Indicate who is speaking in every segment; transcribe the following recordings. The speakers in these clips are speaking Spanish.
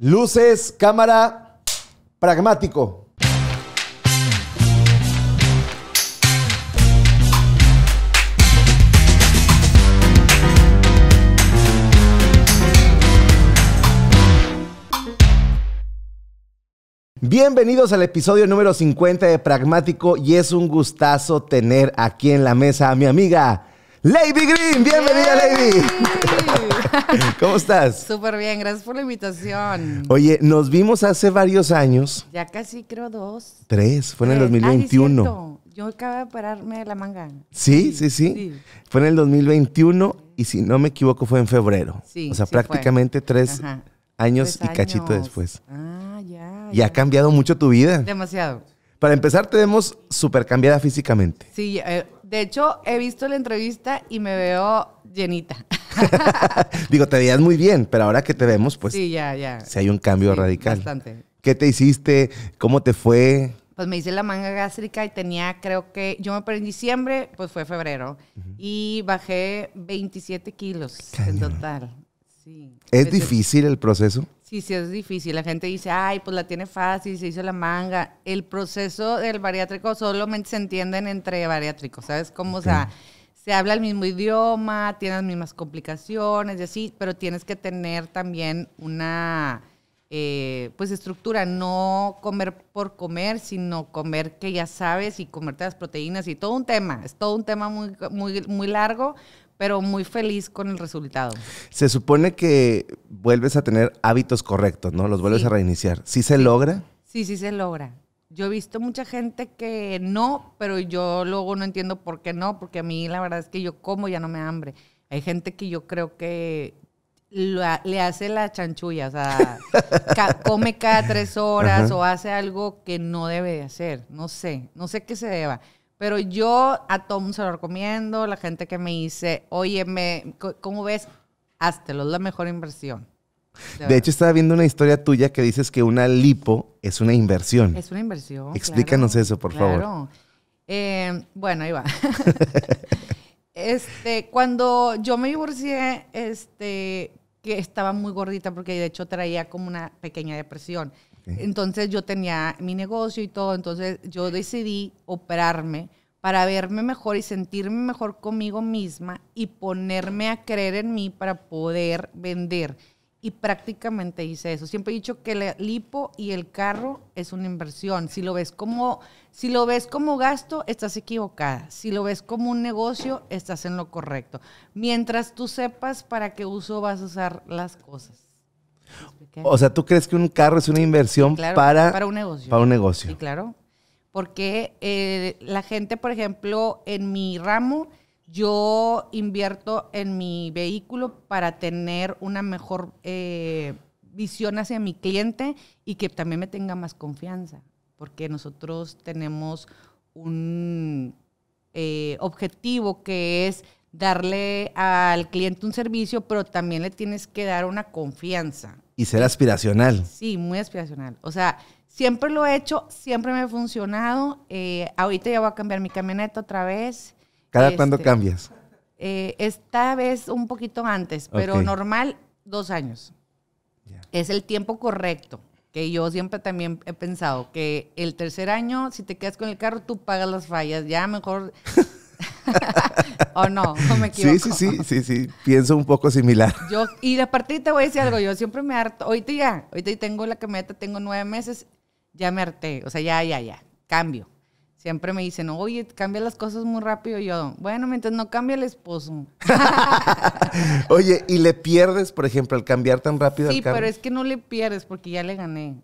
Speaker 1: Luces, cámara, pragmático. Bienvenidos al episodio número 50 de Pragmático y es un gustazo tener aquí en la mesa a mi amiga Lady Green, bienvenida Lady. ¿Cómo estás?
Speaker 2: Súper bien, gracias por la invitación.
Speaker 1: Oye, nos vimos hace varios años.
Speaker 2: Ya casi creo dos.
Speaker 1: Tres, fue en el 2021.
Speaker 2: Eh, Yo acabo de pararme la manga. ¿Sí? sí, sí,
Speaker 1: Fue en el 2021 y si no me equivoco fue en febrero. Sí. O sea, prácticamente tres
Speaker 2: años y cachito después. Ah,
Speaker 1: ya. Y ha cambiado mucho tu vida.
Speaker 2: Demasiado.
Speaker 1: Para empezar, te vemos súper cambiada físicamente.
Speaker 2: Sí, eh, de hecho, he visto la entrevista y me veo llenita.
Speaker 1: Digo, te veías muy bien, pero ahora que te vemos, pues. Sí,
Speaker 2: ya, ya. Si
Speaker 1: hay un cambio radical. Bastante. ¿Qué te hiciste? ¿Cómo te fue?
Speaker 2: Pues me hice la manga gástrica y tenía, creo que, yo me operé en diciembre, pues fue febrero. Y bajé 27 kilos en total.
Speaker 1: Sí. ¿Es difícil el proceso?
Speaker 2: Y si es difícil. La gente dice, ay, pues la tiene fácil, se hizo la manga. El proceso del bariátrico solamente se entienden entre bariátricos, ¿sabes? Como, sea, se habla el mismo idioma, tiene las mismas complicaciones y así, pero tienes que tener también una, eh, pues, estructura. No comer por comer, sino comer que ya sabes y comerte las proteínas y todo un tema. Es todo un tema muy, muy, muy largo, pero muy feliz con el resultado.
Speaker 1: Se supone que vuelves a tener hábitos correctos, ¿no? Los vuelves a reiniciar. ¿Sí se logra?
Speaker 2: Sí, sí se logra. Yo he visto mucha gente que no, pero yo luego no entiendo por qué no, porque a mí la verdad es que yo como ya no me hambre. Hay gente que yo creo que le hace la chanchulla, o sea, come cada tres horas o hace algo que no debe de hacer. No sé, no sé qué se deba. Pero yo a Tom se lo recomiendo, la gente que me dice, me, ¿cómo ves? Háztelo, es la mejor inversión. De, hecho,
Speaker 1: estaba viendo una historia tuya que dices que una lipo es una inversión. Es una inversión. Explícanos eso, por favor.
Speaker 2: Em, bueno, ahí va. este, cuando yo me divorcié, este, que estaba muy gordita porque de hecho traía como una pequeña depresión. Entonces yo tenía mi negocio y todo, entonces yo decidí operarme para verme mejor y sentirme mejor conmigo misma y ponerme a creer en mí para poder vender. Y prácticamente hice eso. Siempre he dicho que el lipo y el carro es una inversión. Si lo ves como, si lo ves como gasto, estás equivocada. Si lo ves como un negocio, estás en lo correcto. Mientras tú sepas para qué uso vas a usar las cosas. O sea, ¿tú
Speaker 1: crees que un carro es una inversión para, un negocio? Para un negocio.
Speaker 2: Sí, claro. Porque eh, la gente, por ejemplo, en mi ramo, yo invierto en mi vehículo para tener una mejor eh, visión hacia mi cliente y que también me tenga más confianza. Porque nosotros tenemos un eh, objetivo que es darle al cliente un servicio, pero también le tienes que dar una confianza.
Speaker 1: Y ser aspiracional.
Speaker 2: Sí, muy aspiracional. O sea, siempre lo he hecho, siempre me ha funcionado. Eh, ahorita ya voy a cambiar mi camioneta otra vez. ¿Cada cuándo este, cambias? Eh, esta vez un poquito antes, pero normal dos años. Es el tiempo correcto, que yo siempre también he pensado que el tercer año, si te quedas con el carro, tú pagas las fallas, ya mejor ¿O no? ¿O me equivoco? Sí, sí,
Speaker 1: sí, sí, pienso un poco similar.
Speaker 2: Yo, y aparte te voy a decir algo, yo siempre me harto, ahorita ya, ahorita tengo la camioneta, tengo nueve meses, ya me harté, o sea, ya, ya, ya, cambio. Siempre me dicen, oye, cambia las cosas muy rápido. Y yo, bueno, mientras no cambia el esposo.
Speaker 1: oye, ¿y le pierdes, por ejemplo, al cambiar tan rápido? Sí, pero es
Speaker 2: que no le pierdes porque ya le gané.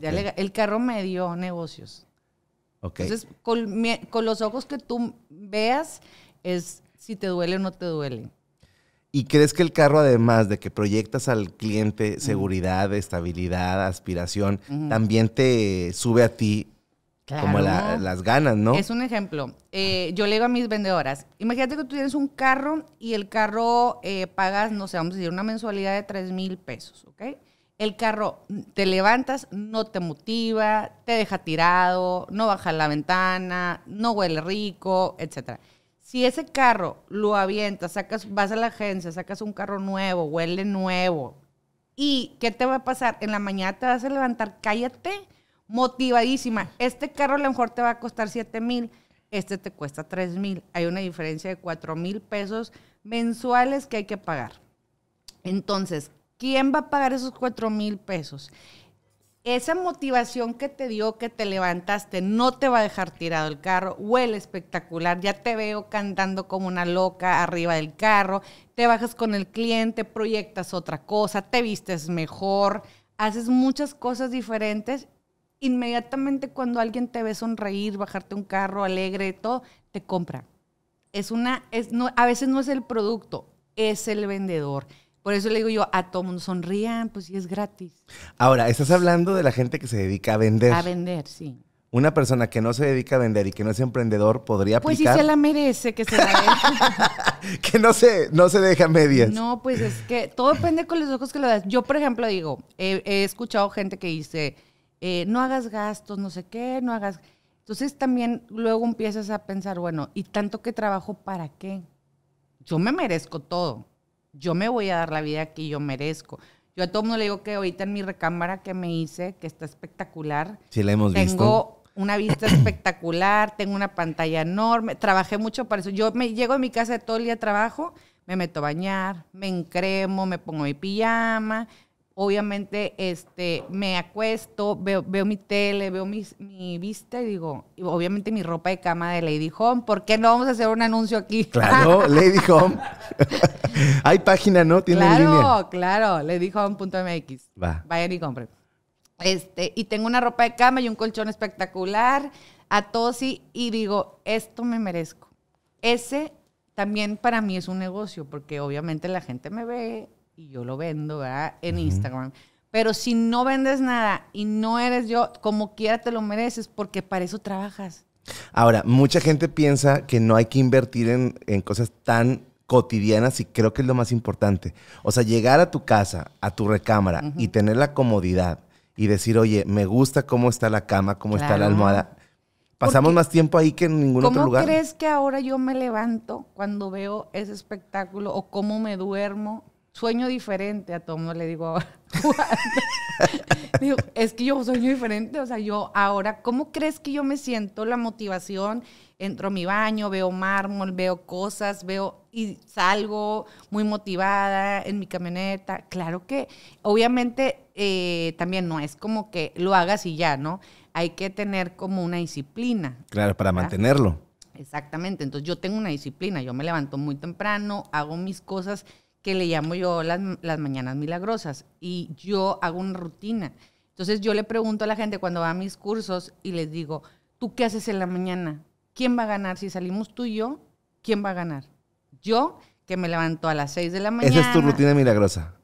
Speaker 2: Ya el carro me dio negocios. Entonces, con, los ojos que tú veas es si te duele o no te duele.
Speaker 1: ¿Y crees que el carro, además de que proyectas al cliente seguridad, estabilidad, aspiración, también te sube a ti
Speaker 2: Como las ganas, ¿no? Es un ejemplo. Eh, yo le digo a mis vendedoras, imagínate que tú tienes un carro y el carro eh, pagas, no sé, vamos a decir, una mensualidad de 3 mil pesos, ¿ok? el carro te levantas, no te motiva, te deja tirado, no baja la ventana, no huele rico, etc. Si ese carro lo avientas, sacas, vas a la agencia, sacas un carro nuevo, huele nuevo, ¿y qué te va a pasar? En la mañana te vas a levantar, cállate, motivadísima. Este carro a lo mejor te va a costar 7 mil, este te cuesta 3 mil. Hay una diferencia de 4 mil pesos mensuales que hay que pagar. Entonces, ¿Quién va a pagar esos cuatro mil pesos? Esa motivación que te dio, que te levantaste, no te va a dejar tirado el carro. Huele espectacular, ya te veo cantando como una loca arriba del carro. Te bajas con el cliente, proyectas otra cosa, te vistes mejor, haces muchas cosas diferentes inmediatamente cuando alguien te ve sonreír, bajarte un carro alegre, todo, te compra. Es una, es, a veces no es el producto, es el vendedor. Por eso le digo yo, a todo mundo sonrían, pues sí es gratis.
Speaker 1: Ahora, estás hablando de la gente que se dedica a vender. A
Speaker 2: vender, sí.
Speaker 1: Una persona que no se dedica a vender y que no es emprendedor podría aplicar. Pues sí se la
Speaker 2: merece que se la deje.
Speaker 1: que no se, no se deja medias.
Speaker 2: No, pues es que todo depende con los ojos que lo das. Yo, por ejemplo, digo, he escuchado gente que dice, eh, no hagas gastos, no sé qué, no hagas. Entonces también luego empiezas a pensar, bueno, ¿y tanto que trabajo para qué? Yo me merezco todo yo me voy a dar la vida que yo merezco. Yo a todo mundo le digo que ahorita en mi recámara que me hice, que está espectacular.
Speaker 1: Sí, la hemos tengo visto. Tengo
Speaker 2: una vista espectacular, tengo una pantalla enorme, trabajé mucho para eso. Yo me llego a mi casa todo el día trabajo, me meto a bañar, me encremo, me pongo mi pijama, obviamente este, me acuesto, veo, mi tele, veo mi vista y digo, obviamente mi ropa de cama de Lady Home, ¿por qué no vamos a hacer un anuncio aquí? Claro, Lady
Speaker 1: Home. Hay página, ¿no? Tiene claro, línea.
Speaker 2: claro, ladyhome.mx. Va. Vayan y compren. Este, y tengo una ropa de cama y un colchón espectacular, a tosi y digo, esto me merezco. Ese también para mí es un negocio, porque obviamente la gente me ve, y yo lo vendo, ¿verdad? En Instagram. Pero si no vendes nada y no eres yo, como quiera te lo mereces, porque para eso trabajas.
Speaker 1: Ahora, mucha gente piensa que no hay que invertir en, en cosas tan cotidianas y creo que es lo más importante. O sea, llegar a tu casa, a tu recámara y tener la comodidad y decir, oye, me gusta cómo está la cama, cómo está la almohada. Pasamos más tiempo ahí que en ningún otro lugar. ¿Cómo crees
Speaker 2: que ahora yo me levanto cuando veo ese espectáculo o cómo me duermo sueño diferente, a todo mundo le digo es que yo sueño diferente, o sea, yo ahora, ¿cómo crees que yo me siento la motivación? Entro a mi baño, veo mármol, veo cosas, veo y salgo muy motivada en mi camioneta. Claro que, obviamente, eh, también no es como que lo hagas y ya, ¿no? Hay que tener como una disciplina.
Speaker 1: Claro, para mantenerlo.
Speaker 2: Exactamente, entonces yo tengo una disciplina, yo me levanto muy temprano, hago mis cosas que le llamo yo las, mañanas milagrosas y yo hago una rutina. Entonces yo le pregunto a la gente cuando va a mis cursos y les digo, ¿tú qué haces en la mañana? ¿Quién va a ganar? Si salimos tú y yo, ¿quién va a ganar? Yo, que me levanto a las 6 de la mañana. Esa es tu rutina
Speaker 1: milagrosa.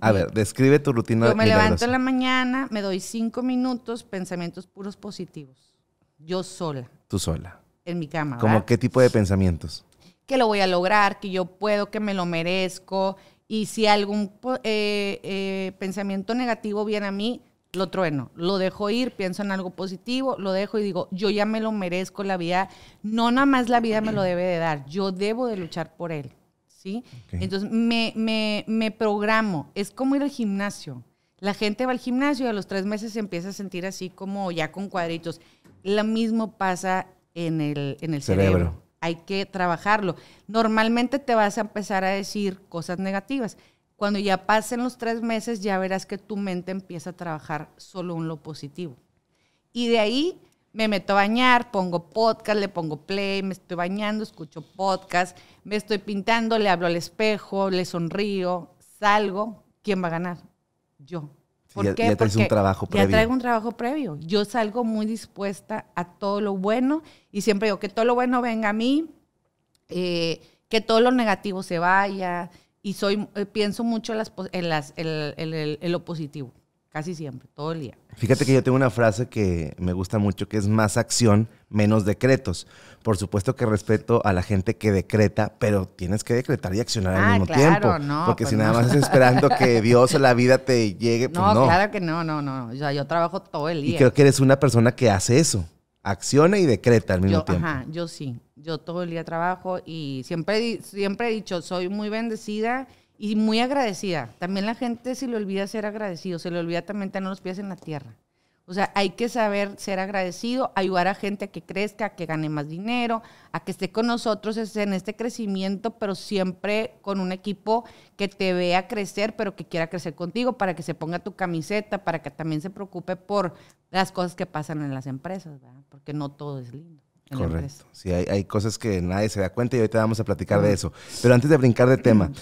Speaker 1: a ver, describe tu rutina. Yo me levanto en
Speaker 2: la mañana, me doy cinco minutos, pensamientos puros positivos. Yo sola. Tú sola. En mi cama. ¿Cómo
Speaker 1: qué tipo de pensamientos?
Speaker 2: que lo voy a lograr, que yo puedo, que me lo merezco. Y si algún eh, eh, pensamiento negativo viene a mí, lo trueno, lo dejo ir, pienso en algo positivo, lo dejo y digo, yo ya me lo merezco, la vida, no nada más la vida me lo debe de dar, yo debo de luchar por él, ¿sí? Entonces me, me, programo, es como ir al gimnasio. La gente va al gimnasio y a los tres meses se empieza a sentir así como ya con cuadritos. Lo mismo pasa en el, en el cerebro hay que trabajarlo. Normalmente te vas a empezar a decir cosas negativas. Cuando ya pasen los tres meses, ya verás que tu mente empieza a trabajar solo en lo positivo. Y de ahí me meto a bañar, pongo podcast, le pongo play, me estoy bañando, escucho podcast, me estoy pintando, le hablo al espejo, le sonrío, salgo. ¿Quién va a ganar? Yo ya, traes un trabajo previo. Ya traigo un trabajo previo. Yo salgo muy dispuesta a todo lo bueno y siempre digo que todo lo bueno venga a mí, eh, que todo lo negativo se vaya y soy, eh, pienso mucho las, en, en lo positivo. Casi siempre, todo el día.
Speaker 1: Fíjate que yo tengo una frase que me gusta mucho, que es más acción, menos decretos. Por supuesto que respeto a la gente que decreta, pero tienes que decretar y accionar al ah, mismo claro, tiempo. No, porque pues si nada más estás esperando que Dios o la vida te llegue, pues no, no. claro
Speaker 2: que no, no, no. O sea, yo trabajo todo el día. Y creo que
Speaker 1: eres una persona que hace eso. Acciona y decreta al mismo yo, tiempo.
Speaker 2: Ajá, yo sí. Yo todo el día trabajo y siempre, siempre he dicho, soy muy bendecida y muy agradecida. También la gente se le olvida ser agradecido, se le olvida también tener los pies en la tierra. O sea, hay que saber ser agradecido, ayudar a gente a que crezca, a que gane más dinero, a que esté con nosotros en este crecimiento, pero siempre con un equipo que te vea crecer, pero que quiera crecer contigo, para que se ponga tu camiseta, para que también se preocupe por las cosas que pasan en las empresas, ¿verdad? Porque no todo es lindo. Correcto.
Speaker 1: Sí, hay, hay, cosas que nadie se da cuenta y ahorita vamos a platicar de ah. eso. Pero antes de brincar de tema.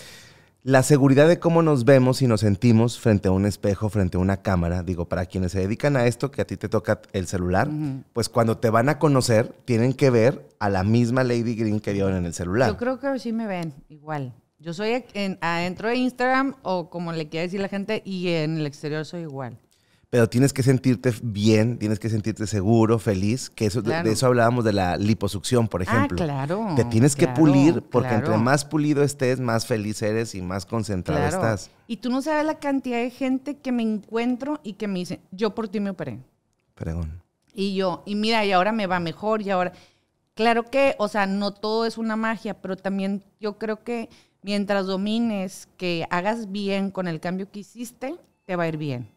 Speaker 1: La seguridad de cómo nos vemos y nos sentimos frente a un espejo, frente a una cámara, digo, para quienes se dedican a esto, que a ti te toca el celular, pues cuando te van a conocer, tienen que ver a la misma Lady Green que vieron en el celular. Yo
Speaker 2: creo que sí me ven igual. Yo soy en, adentro de Instagram o como le quiera decir la gente, y en el exterior soy igual
Speaker 1: pero tienes que sentirte bien, tienes que sentirte seguro, feliz, que eso, de, eso hablábamos de la liposucción, por ah, ejemplo. claro. Te tienes que pulir, porque entre más pulido estés, más feliz eres y más concentrado estás.
Speaker 2: Y tú no sabes la cantidad de gente que me encuentro y que me dice, yo por ti me operé. Perdón. Y yo, y mira, y ahora me va mejor, y ahora... Claro que, o sea, no todo es una magia, pero también yo creo que mientras domines, que hagas bien con el cambio que hiciste, te va a ir bien.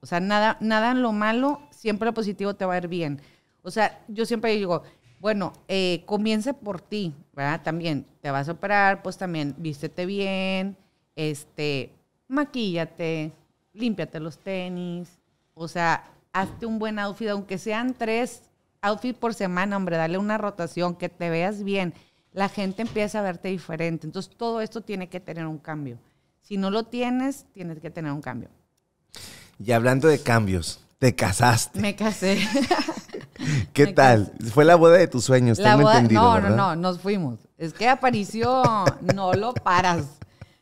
Speaker 2: O sea, nada, nada en lo malo, siempre lo positivo te va a ir bien. O sea, yo siempre digo, bueno, eh, comienza por ti, ¿verdad? También te vas a operar, pues también vístete bien, este, maquíllate, límpiate los tenis, o sea, hazte un buen outfit, aunque sean tres outfits por semana, hombre, dale una rotación, que te veas bien. La gente empieza a verte diferente. Entonces, todo esto tiene que tener un cambio. Si no lo tienes, tienes que tener un cambio.
Speaker 1: Y hablando de cambios, te casaste.
Speaker 2: Me casé. ¿Qué
Speaker 1: tal? Fue la boda de tus sueños, la entendido, No, no, no,
Speaker 2: nos fuimos. Es que apareció, no lo paras.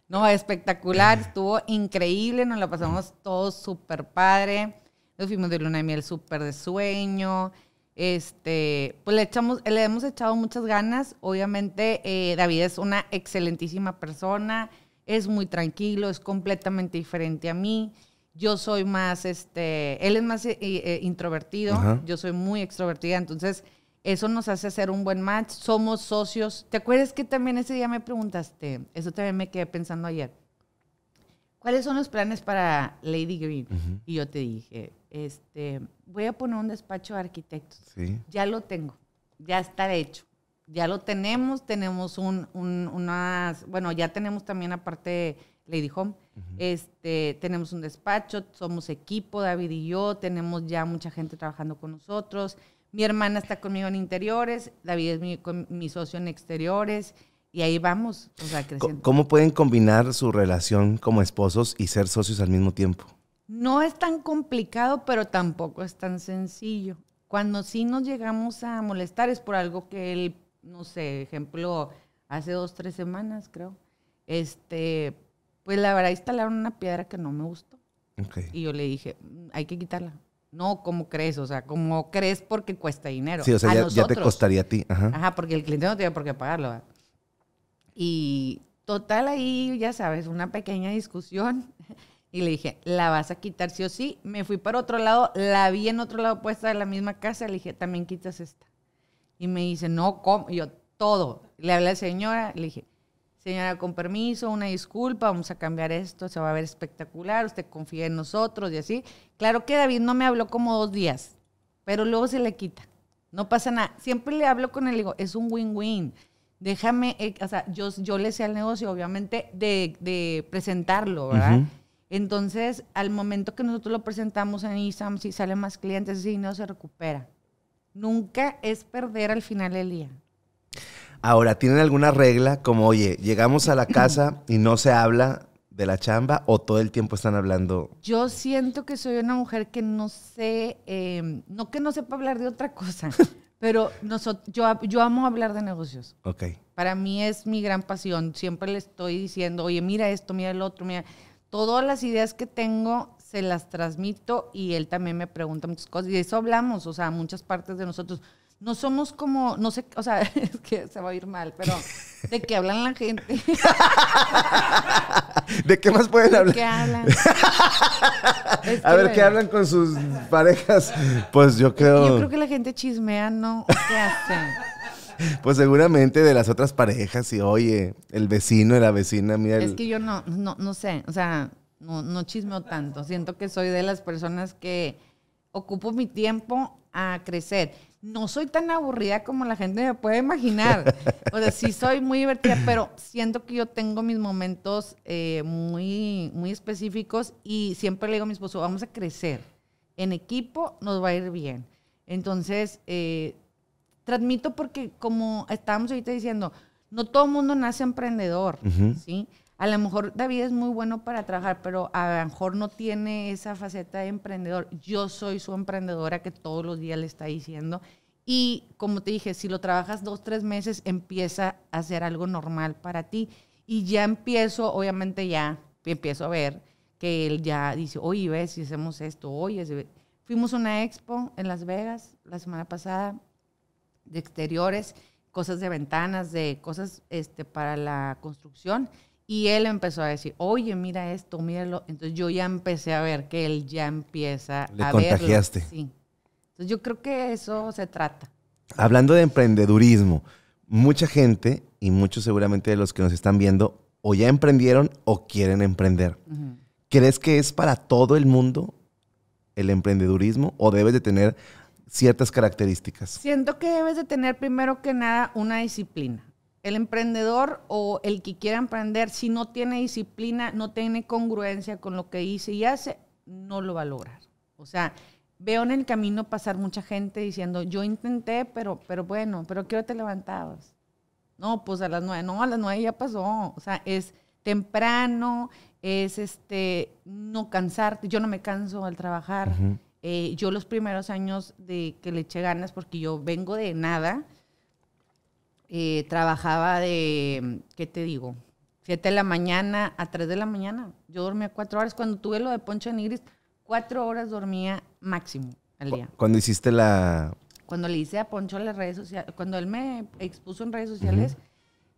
Speaker 2: No, espectacular, estuvo increíble, nos la pasamos todos súper padre. Nos fuimos de luna de miel súper de sueño. Este, pues le echamos, le hemos echado muchas ganas. Obviamente, eh, David es una excelentísima persona, es muy tranquilo, es completamente diferente a mí. Yo soy más, este, él es más eh, eh, introvertido, yo soy muy extrovertida, entonces eso nos hace ser un buen match, somos socios. ¿Te acuerdas que también ese día me preguntaste, eso también me quedé pensando ayer, ¿cuáles son los planes para Lady Green? Y yo te dije, este, voy a poner un despacho de arquitectos. Sí. Ya lo tengo, ya está hecho. Ya lo tenemos, tenemos unas, bueno, ya tenemos también aparte Lady Home. este, tenemos un despacho, somos equipo, David y yo, tenemos ya mucha gente trabajando con nosotros. Mi hermana está conmigo en interiores, David es mi, mi socio en exteriores y ahí vamos,
Speaker 1: ¿Cómo pueden combinar su relación como esposos y ser socios al mismo tiempo?
Speaker 2: No es tan complicado, pero tampoco es tan sencillo. Cuando sí nos llegamos a molestar es por algo que él, no sé, ejemplo, hace dos, tres semanas creo, este, pues la verdad instalaron una piedra que no me gustó. Y yo le dije, mm, hay que quitarla. No, ¿cómo crees? O sea, ¿cómo crees porque cuesta dinero? Sí, o sea, ya, te costaría
Speaker 1: a ti. Ajá.
Speaker 2: porque el cliente no tiene por qué pagarlo. Y total ahí, ya sabes, una pequeña discusión. Y le dije, la vas a quitar sí o sí. Me fui para otro lado, la vi en otro lado puesta de la misma casa. Le dije, también quitas esta. Y me dice, no, ¿cómo? yo, todo. Le hablé a la señora, le dije, señora, con permiso, una disculpa, vamos a cambiar esto, se va a ver espectacular, usted confía en nosotros y así. Claro que David no me habló como dos días, pero luego se le quita. No pasa nada. Siempre le hablo con él y digo, es un win-win. Déjame, eh, o sea, yo, yo le sé al negocio, obviamente, de, presentarlo, ¿verdad? Entonces, al momento que nosotros lo presentamos en ISAM, si salen más clientes, ese dinero se recupera. Nunca es perder al final del día.
Speaker 1: Ahora, ¿tienen alguna regla como, oye, llegamos a la casa y no se habla de la chamba o todo el tiempo están hablando?
Speaker 2: Yo siento que soy una mujer que no sé, em, no que no sepa hablar de otra cosa, pero nosotros, yo, yo amo hablar de negocios. Ok. Para mí es mi gran pasión. Siempre le estoy diciendo, oye, mira esto, mira el otro, mira. Todas las ideas que tengo se las transmito y él también me pregunta muchas cosas. Y de eso hablamos, o sea, muchas partes de nosotros no somos como, no sé, o sea, es que se va a ir mal, pero de qué hablan la gente.
Speaker 1: ¿De qué más pueden hablar? ¿De qué hablan? a ver, ¿qué hablan con sus parejas? Pues yo creo. Yo creo
Speaker 2: que la gente chismea, ¿no? ¿Qué hacen?
Speaker 1: Pues seguramente de las otras parejas y oye, el vecino, la vecina, mira. Es que
Speaker 2: yo no, no, no sé, o sea, no, no chismeo tanto. Siento que soy de las personas que ocupo mi tiempo a crecer no soy tan aburrida como la gente me puede imaginar. O sea, sí soy muy divertida, pero siento que yo tengo mis momentos eh, muy, muy específicos y siempre le digo a mi esposo, vamos a crecer. En equipo nos va a ir bien. Entonces, eh, transmito porque como estábamos ahorita diciendo, no todo el mundo nace emprendedor, ¿sí? a lo mejor David es muy bueno para trabajar, pero a lo mejor no tiene esa faceta de emprendedor. Yo soy su emprendedora que todos los días le está diciendo. Y como te dije, si lo trabajas dos, tres meses, empieza a ser algo normal para ti. Y ya empiezo, obviamente ya empiezo a ver que él ya dice, oye, ves, si hacemos esto, oye, fuimos a una expo en Las Vegas la semana pasada de exteriores, cosas de ventanas, de cosas este, para la construcción y él empezó a decir, oye, mira esto, míralo. Entonces yo ya empecé a ver que él ya empieza Le a contagiaste. Sí. Entonces yo creo que eso se trata.
Speaker 1: Hablando de emprendedurismo, mucha gente y muchos seguramente de los que nos están viendo o ya emprendieron o quieren emprender. ¿Crees que es para todo el mundo el emprendedurismo o debes de tener ciertas características?
Speaker 2: Siento que debes de tener primero que nada una disciplina. El emprendedor o el que quiera emprender, si no tiene disciplina, no tiene congruencia con lo que dice y hace, no lo va a lograr. O sea, veo en el camino pasar mucha gente diciendo, yo intenté, pero, pero bueno, pero quiero te levantabas? No, pues a las nueve, no, a las nueve ya pasó. O sea, es temprano, es este, no cansarte, yo no me canso al trabajar. Eh, yo los primeros años de que le eché ganas, porque yo vengo de nada, eh, trabajaba de, ¿qué te digo? 7 de la mañana a 3 de la mañana. Yo dormía 4 horas. Cuando tuve lo de Poncho de Nigris, 4 horas dormía máximo al día.
Speaker 1: Cuando hiciste la...
Speaker 2: Cuando le hice a Poncho las redes sociales, cuando él me expuso en redes sociales,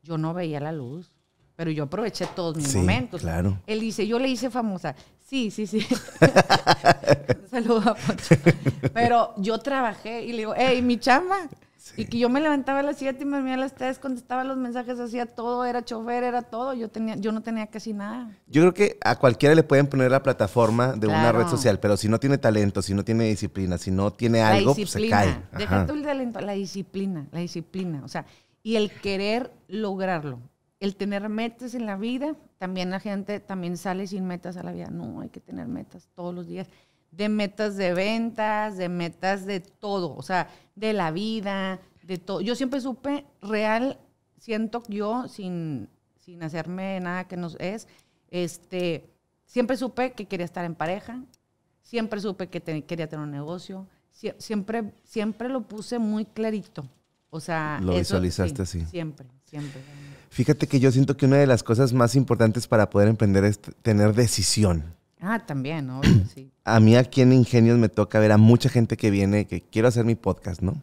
Speaker 2: yo no veía la luz. Pero yo aproveché todos mis momentos. Claro. Él dice, yo le hice famosa. Sí, sí, sí.
Speaker 1: Saludos a
Speaker 2: Poncho. Pero yo trabajé y le digo, hey, mi chamba. Y que yo me levantaba a las 7 y me dormía a las 3, contestaba los mensajes, hacía todo, era chofer, era todo. Yo, tenía, yo no tenía casi nada.
Speaker 1: Yo creo que a cualquiera le pueden poner la plataforma de una red social, pero si no tiene talento, si no tiene disciplina, si no tiene algo, pues, se cae. disciplina,
Speaker 2: talento, la disciplina, la disciplina. O sea, y el querer lograrlo. El tener metas en la vida, también la gente también sale sin metas a la vida. No, hay que tener metas todos los días de metas de ventas, de metas de todo, o sea, de la vida, de todo. Yo siempre supe real, siento yo, sin, sin hacerme nada que no es, este, siempre supe que quería estar en pareja, siempre supe que quería tener un negocio, siempre, siempre lo puse muy clarito. O sea, lo visualizaste así. Siempre, siempre.
Speaker 1: Fíjate que yo siento que una de las cosas más importantes para poder emprender es tener decisión.
Speaker 2: Ah, también, no. sí.
Speaker 1: A mí aquí en Ingenios me toca ver a mucha gente que viene, que quiero hacer mi podcast, ¿no?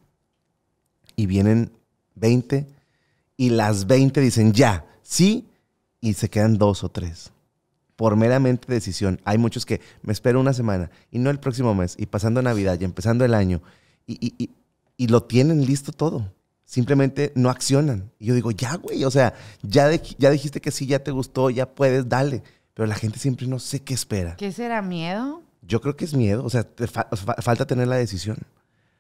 Speaker 1: Y vienen 20 y las 20 dicen ya, sí, y se quedan dos o tres. Por meramente decisión. Hay muchos que me espero una semana y no el próximo mes, y pasando Navidad y empezando el año, y, lo tienen listo todo. Simplemente no accionan. Y yo digo, ya, güey, o sea, ya, ya dijiste que sí, ya te gustó, ya puedes, dale pero la gente siempre no sé qué espera.
Speaker 2: ¿Qué será miedo?
Speaker 1: Yo creo que es miedo, o sea, falta tener la decisión.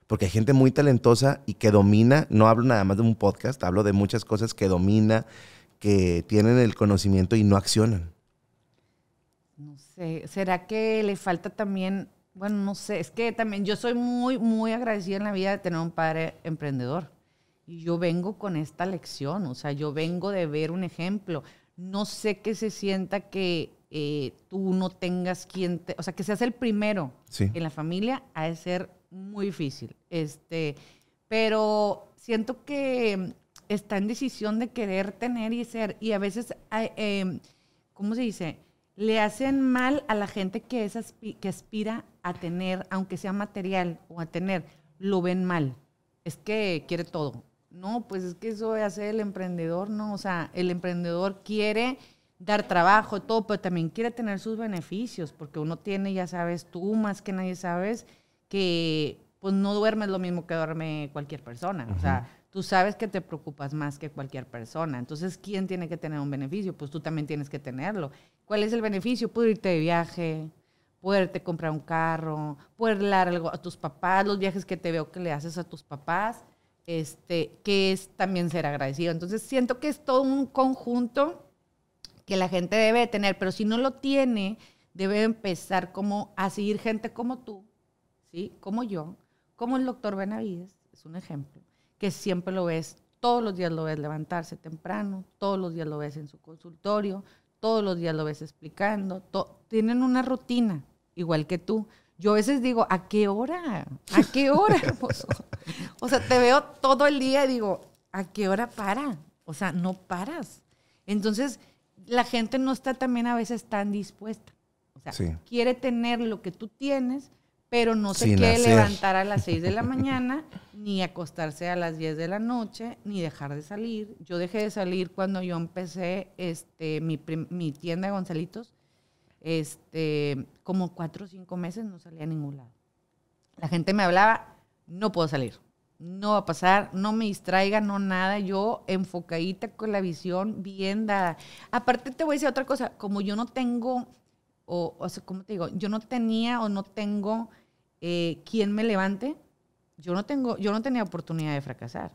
Speaker 1: Porque hay gente muy talentosa y que domina, no hablo nada más de un podcast, hablo de muchas cosas que domina, que tienen el conocimiento y no accionan.
Speaker 2: No sé, ¿será que le falta también, bueno, no sé, es que también yo soy muy, muy agradecida en la vida de tener un padre emprendedor. Y yo vengo con esta lección, o sea, yo vengo de ver un ejemplo no sé que se sienta que eh, tú no tengas quien te, o sea, que seas el primero en la familia ha de ser muy difícil. Este, pero siento que mm, está en decisión de querer tener y ser, y a veces, em, ¿cómo se dice? Le hacen mal a la gente que, es que aspira a tener, aunque sea material o a tener, lo ven mal. Es que quiere todo no, pues es que eso hace el emprendedor, ¿no? O sea, el emprendedor quiere dar trabajo, todo, pero también quiere tener sus beneficios, porque uno tiene, ya sabes, tú más que nadie sabes, que pues no duermes lo mismo que duerme cualquier persona. O sea, tú sabes que te preocupas más que cualquier persona. Entonces, ¿quién tiene que tener un beneficio? Pues tú también tienes que tenerlo. ¿Cuál es el beneficio? Poder irte de viaje, poderte comprar un carro, poder dar algo a tus papás, los viajes que te veo que le haces a tus papás este, que es también ser agradecido. Entonces siento que es todo un conjunto que la gente debe tener, pero si no lo tiene, debe empezar como a seguir gente como tú, ¿sí? Como yo, como el doctor Benavides, es un ejemplo, que siempre lo ves, todos los días lo ves levantarse temprano, todos los días lo ves en su consultorio, todos los días lo ves explicando, tienen una rutina, igual que tú. Yo a veces digo, ¿a qué hora? ¿A qué hora, pues, O sea, te veo todo el día y digo, ¿a qué hora para? O sea, no paras. Entonces, la gente no está también a veces tan dispuesta. O sea, quiere tener lo que tú tienes, pero no se quiere levantar a las 6 de la mañana, ni acostarse a las 10 de la noche, ni dejar de salir. Yo dejé de salir cuando yo empecé este, mi tienda de Gonzalitos este, como cuatro o cinco meses no salía a ningún lado. La gente me hablaba, no puedo salir, no va a pasar, no me distraiga, no nada, yo enfocadita con la visión bien dada. Aparte te voy a decir otra cosa, como yo no tengo, o, o sea, ¿cómo te digo? Yo no tenía o no tengo eh, quien me levante, yo no, tengo, yo no tenía oportunidad de fracasar.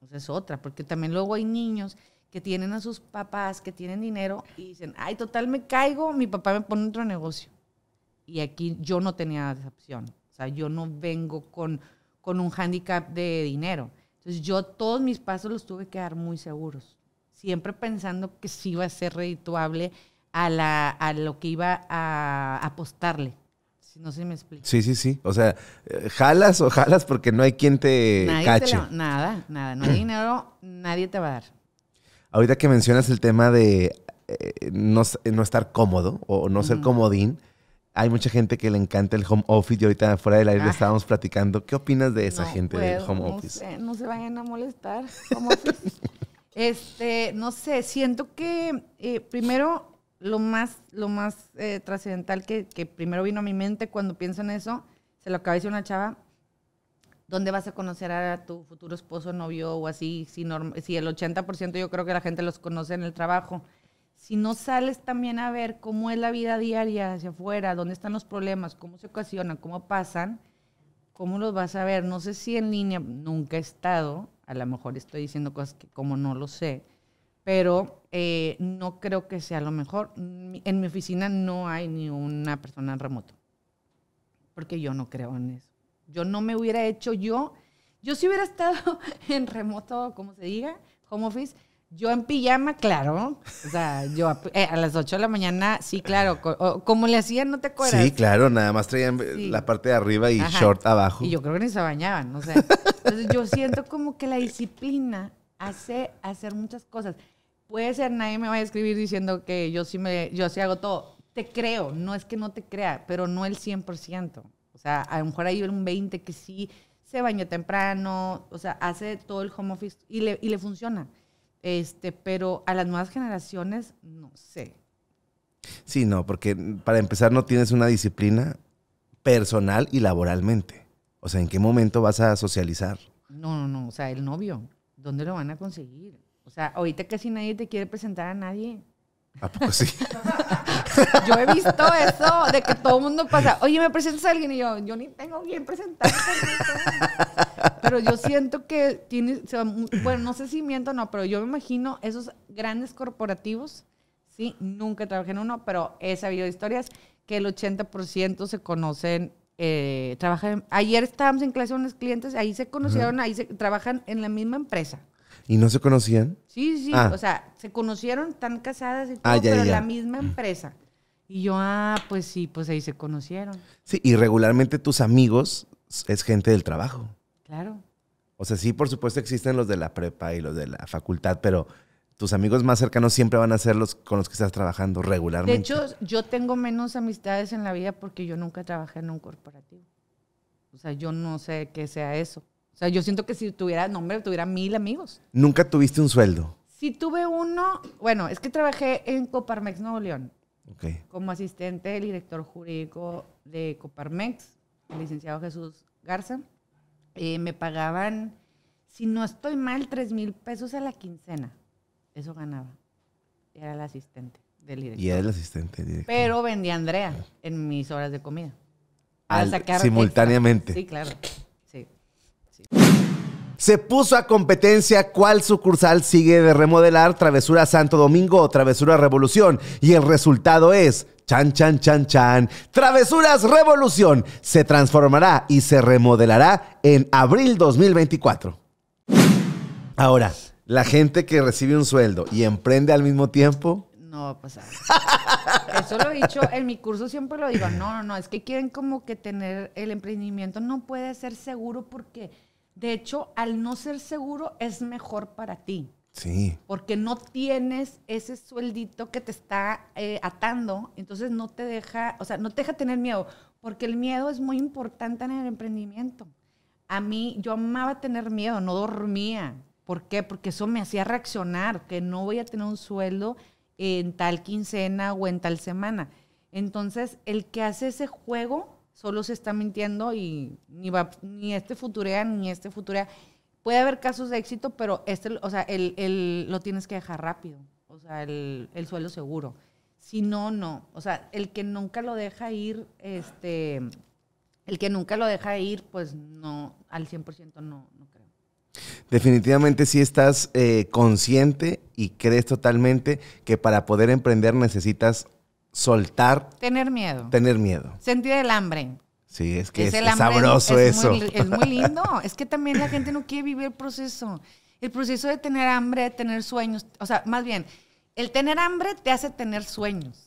Speaker 2: entonces es otra, porque también luego hay niños que tienen a sus papás, que tienen dinero y dicen, ay, total, me caigo, mi papá me pone otro negocio. Y aquí yo no tenía esa opción. O sea, yo no vengo con, con un hándicap de dinero. Entonces yo todos mis pasos los tuve que dar muy seguros, siempre pensando que sí iba a ser redituable a, la, lo que iba a apostarle. No sé si me explico.
Speaker 1: Sí, sí, sí. O sea, jalas o jalas porque no hay quien te cache.
Speaker 2: nada, nada. No hay dinero, nadie te va a dar.
Speaker 1: Ahorita que mencionas el tema de eh, no, estar cómodo o no ser comodín, hay mucha gente que le encanta el home office y ahorita fuera del aire ah. estábamos platicando. ¿Qué opinas de esa gente del home office?
Speaker 2: no se vayan a molestar. este, no sé, siento que eh, primero lo más, lo más eh, trascendental que, primero vino a mi mente cuando pienso en eso, se lo acaba de decir una chava, ¿dónde vas a conocer a tu futuro esposo, novio o así? Si, si el 80% yo creo que la gente los conoce en el trabajo. Si no sales también a ver cómo es la vida diaria hacia afuera, dónde están los problemas, cómo se ocasionan, cómo pasan, ¿cómo los vas a ver? No sé si en línea nunca he estado, a lo mejor estoy diciendo cosas que como no lo sé, pero eh, no creo que sea lo mejor. En mi oficina no hay ni una persona en remoto, porque yo no creo en eso. Yo no me hubiera hecho yo. Yo si hubiera estado en remoto, como se diga, home office, yo en pijama, claro. O sea, yo a, eh, las 8 de la mañana, sí, claro. como le hacían, ¿no te acuerdas? Sí,
Speaker 1: claro, nada más traían la parte de arriba y short abajo. Y yo
Speaker 2: creo que ni se bañaban, No sé. Entonces yo siento como que la disciplina hace hacer muchas cosas. Puede ser, nadie me va a escribir diciendo que yo sí, me, yo sí hago todo. Te creo, no es que no te crea, pero no el 100%. O sea, a lo mejor hay un 20 que sí se bañó temprano, o sea, hace todo el home office y le, y le funciona. Este, pero a las nuevas generaciones, no sé.
Speaker 1: Sí, no, porque para empezar no tienes una disciplina personal y laboralmente. O sea, ¿en qué momento vas a socializar?
Speaker 2: No, no, no, o sea, el novio, ¿dónde lo van a conseguir? O sea, ahorita casi nadie te quiere presentar a nadie. ¿A yo he visto eso, de que todo el mundo pasa, oye, ¿me presentas a alguien? Y yo, yo ni tengo bien presentado. pero yo siento que tiene, bueno, no sé si miento o no, pero yo me imagino esos grandes corporativos, sí, nunca trabajé en uno, pero he sabido historias que el 80% se conocen eh, trabajan. Ayer estábamos en clase con unos clientes, ahí se conocieron, ahí trabajan en la misma empresa.
Speaker 1: ¿Y no se conocían? Sí, sí, ah. o
Speaker 2: sea, se conocieron, tan casadas y ah, todo, pero la misma mm. empresa. Y yo, ah, pues sí, pues ahí se conocieron.
Speaker 1: Sí, y regularmente tus amigos es gente del trabajo. Claro. O sea, sí, por supuesto existen los de la prepa y los de la facultad, pero tus amigos más cercanos siempre van a ser los con los que estás
Speaker 2: trabajando regularmente. De hecho, yo tengo menos amistades en la vida porque yo nunca trabajé en un corporativo. O sea, yo no sé qué sea eso. O sea, yo siento que si tuviera nombre, tuviera mil amigos.
Speaker 1: ¿Nunca tuviste un sueldo?
Speaker 2: Sí tuve uno. Bueno, es que trabajé en Coparmex Nuevo León. Ok. Como asistente del director jurídico de Coparmex, el licenciado Jesús Garza. Eh, me pagaban, si no estoy mal, tres mil pesos a la quincena. Eso ganaba. Era el asistente del director. Y era el asistente del director. Pero vendía Andrea en mis horas de comida. Al, simultáneamente. Sí, claro.
Speaker 1: Se puso a competencia cuál sucursal sigue de remodelar Travesura Santo Domingo o Travesura Revolución y el resultado es Chan, chan, chan, chan. Travesuras Revolución se transformará y se remodelará en abril 2024. Ahora, la gente que recibe un sueldo y emprende al mismo tiempo,
Speaker 2: no va a pasar. Eso lo he dicho, en mi curso siempre lo digo, no, no, no, es que quieren como que tener el emprendimiento, no puede ser seguro porque, de hecho, al no ser seguro es mejor para ti. Sí. Porque no tienes ese sueldito que te está eh, atando, entonces no te deja, o sea, no te deja tener miedo, porque el miedo es muy importante en el emprendimiento. A mí, yo amaba tener miedo, no dormía. ¿Por qué? Porque eso me hacía reaccionar, que no voy a tener un sueldo en tal quincena o en tal semana. Entonces, el que hace ese juego solo se está mintiendo y ni, este futurea, ni este futurea. Puede haber casos de éxito, pero este, sea, lo tienes que dejar rápido, o sea, el, el suelo seguro. Si no, no. O sea, el que nunca lo deja ir, este, el que nunca lo deja ir, pues no, al 100% no, no
Speaker 1: Definitivamente si estás eh, consciente y crees totalmente que para poder emprender necesitas soltar.
Speaker 2: Tener miedo.
Speaker 1: Tener miedo.
Speaker 2: Sentir el hambre.
Speaker 1: Sí, es que es, sabroso eso. Muy, es muy lindo.
Speaker 2: es que también la gente no quiere vivir el proceso. El proceso de tener hambre, de tener sueños. O sea, más bien, el tener hambre te hace tener sueños.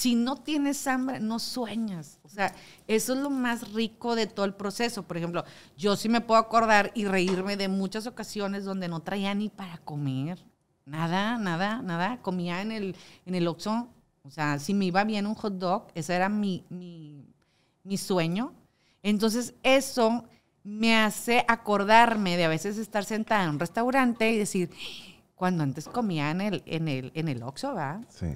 Speaker 2: Si no tienes hambre, no sueñas. O sea, eso es lo más rico de todo el proceso. Por ejemplo, yo sí me puedo acordar y reírme de muchas ocasiones donde no traía ni para comer. Nada, nada, nada. Comía en el, en el Oxxo. O sea, si me iba bien un hot dog, ese era mi, mi, sueño. Entonces, eso me hace acordarme de a veces estar sentada en un restaurante y decir, ¡Ah! cuando antes comía en el, en el, en el Oxxo, ¿va? Sí.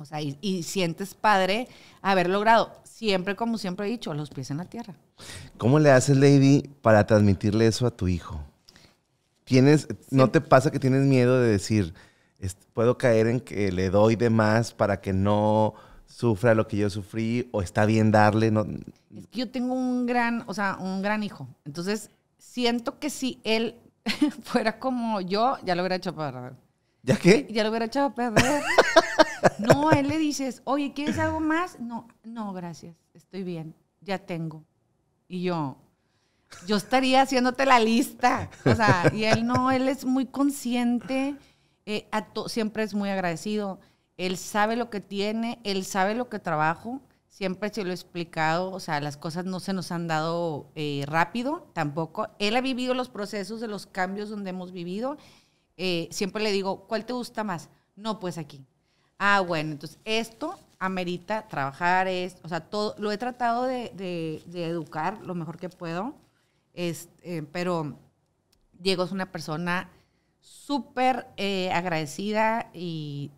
Speaker 2: O sea, y, sientes padre haber logrado, siempre como siempre he dicho, los pies en la tierra.
Speaker 1: ¿Cómo le haces, Lady, para transmitirle eso a tu hijo? ¿Tienes, ¿No te pasa que tienes miedo de decir, puedo caer en que le doy de más para que no sufra lo que yo sufrí o está bien darle?
Speaker 2: Es que yo tengo un gran, o sea, un gran hijo. Entonces, siento que si él fuera como yo, ya lo hubiera hecho para... ¿Ya qué? Ya lo hubiera echado a perder. no, él le dices, oye, ¿quieres algo más? No, no, gracias, estoy bien, ya tengo. Y yo, yo estaría haciéndote la lista. O sea, y él no, él es muy consciente, eh, siempre es muy agradecido. Él sabe lo que tiene, él sabe lo que trabajo, siempre se lo he explicado, o sea, las cosas no se nos han dado eh, rápido tampoco. Él ha vivido los procesos de los cambios donde hemos vivido eh, siempre le digo, ¿cuál te gusta más? No, pues aquí. Ah, bueno, entonces esto amerita trabajar, es, o sea, todo, lo he tratado de, educar lo mejor que puedo, este, pero Diego es una persona súper eh, agradecida y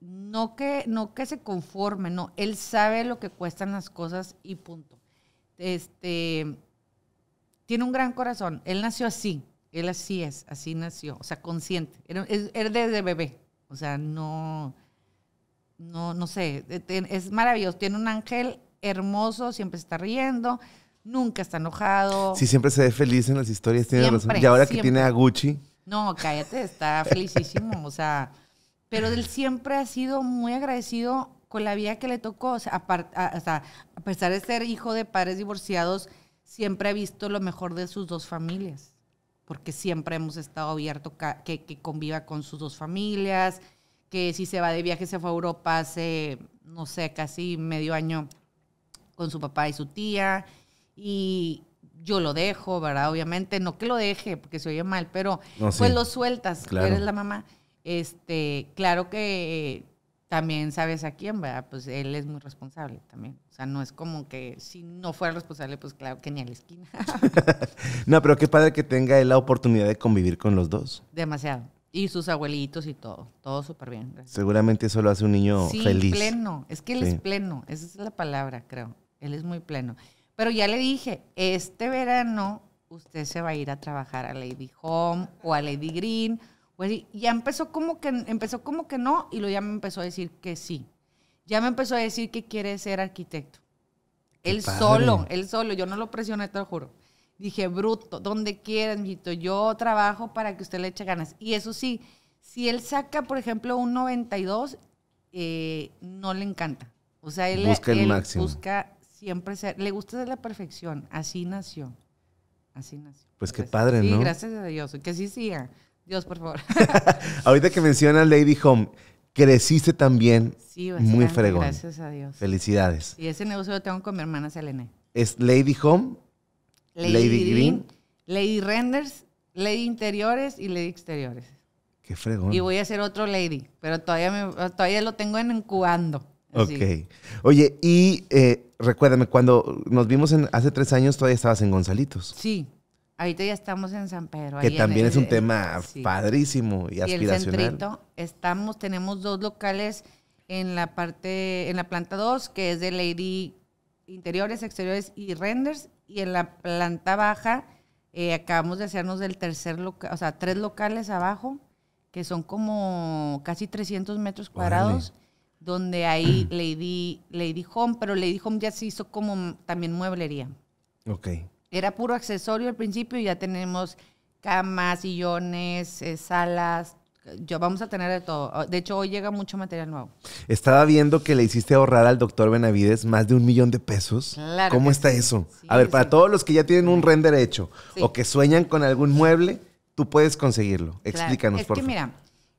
Speaker 2: no que, no que se conforme, no, él sabe lo que cuestan las cosas y punto. Este, tiene un gran corazón, él nació así, él así es, así nació, o sea, consciente. Era, desde bebé, o sea, no, no, no sé, es maravilloso. Tiene un ángel hermoso, siempre está riendo, nunca está enojado. Sí, siempre
Speaker 1: se ve feliz en las historias, tiene razón. Y ahora que tiene a Gucci.
Speaker 2: No, cállate, está felicísimo, o sea, pero él siempre ha sido muy agradecido con la vida que le tocó, o o sea, a pesar de ser hijo de padres divorciados, siempre ha visto lo mejor de sus dos familias porque siempre hemos estado abierto que, que conviva con sus dos familias, que si se va de viaje se fue a Europa hace, no sé, casi medio año con su papá y su tía. Y, yo lo dejo, ¿verdad? Obviamente, no que lo deje, porque se oye mal, pero pues lo sueltas, eres la mamá. Este, claro que también sabes a quién, ¿verdad? Pues él es muy responsable también. O sea, no es como que si no fuera responsable, pues claro que ni a la esquina.
Speaker 1: no, pero qué padre que tenga la oportunidad de convivir con los dos.
Speaker 2: Demasiado. Y sus abuelitos y todo. Todo súper bien.
Speaker 1: Seguramente eso lo hace un niño feliz. sí, feliz. pleno. Es que él es
Speaker 2: pleno. Esa es la palabra, creo. Él es muy pleno. Pero ya le dije, este verano usted se va a ir a trabajar a Lady Home o a Lady Green. ya empezó como que empezó como que no y luego ya me empezó a decir que sí ya me empezó a decir que quiere ser arquitecto. él solo, él solo, yo no lo presioné, te lo juro. Dije, bruto, donde quieras, mijito, yo trabajo para que usted le eche ganas. Y eso sí, si él saca, por ejemplo, un 92, eh, no le encanta. O sea, él busca, siempre ser, le gusta ser la perfección, así nació. Así nació.
Speaker 1: Pues qué padre, ¿no? Sí, gracias
Speaker 2: a Dios, que así siga. Dios, por favor.
Speaker 1: Ahorita que menciona Lady Home, creciste también
Speaker 2: muy fregón. Gracias a Dios.
Speaker 1: Felicidades.
Speaker 2: Y ese negocio lo tengo con mi hermana Selene.
Speaker 1: Es Lady Home, Lady, Green,
Speaker 2: Lady Renders, Lady Interiores y Lady Exteriores. Qué fregón. Y voy a hacer otro Lady, pero todavía, todavía lo tengo en incubando. Ok.
Speaker 1: Oye, y eh, recuérdame, cuando nos vimos en, hace tres años todavía estabas en Gonzalitos.
Speaker 2: Sí, Ahorita ya estamos en San Pedro. Que también es un tema
Speaker 1: padrísimo y, y aspiracional. El centrito,
Speaker 2: estamos, tenemos dos locales en la parte, en la planta 2, que es de Lady Interiores, Exteriores y Renders, y en la planta baja eh, acabamos de hacernos del tercer local, o sea, tres locales abajo, que son como casi 300 metros cuadrados. donde hay Lady, Lady Home, pero Lady Home ya se hizo como también mueblería. Ok. Era puro accesorio al principio y ya tenemos camas, sillones, eh, salas, yo vamos a tener de todo. Oh, de hecho, hoy llega mucho material nuevo.
Speaker 1: Estaba viendo que le hiciste ahorrar al doctor Benavides más de un millón de pesos. Claro ¿Cómo está eso? a ver, para todos los que ya tienen un render hecho o que sueñan con algún mueble, tú puedes conseguirlo. Explícanos, es por que, Mira,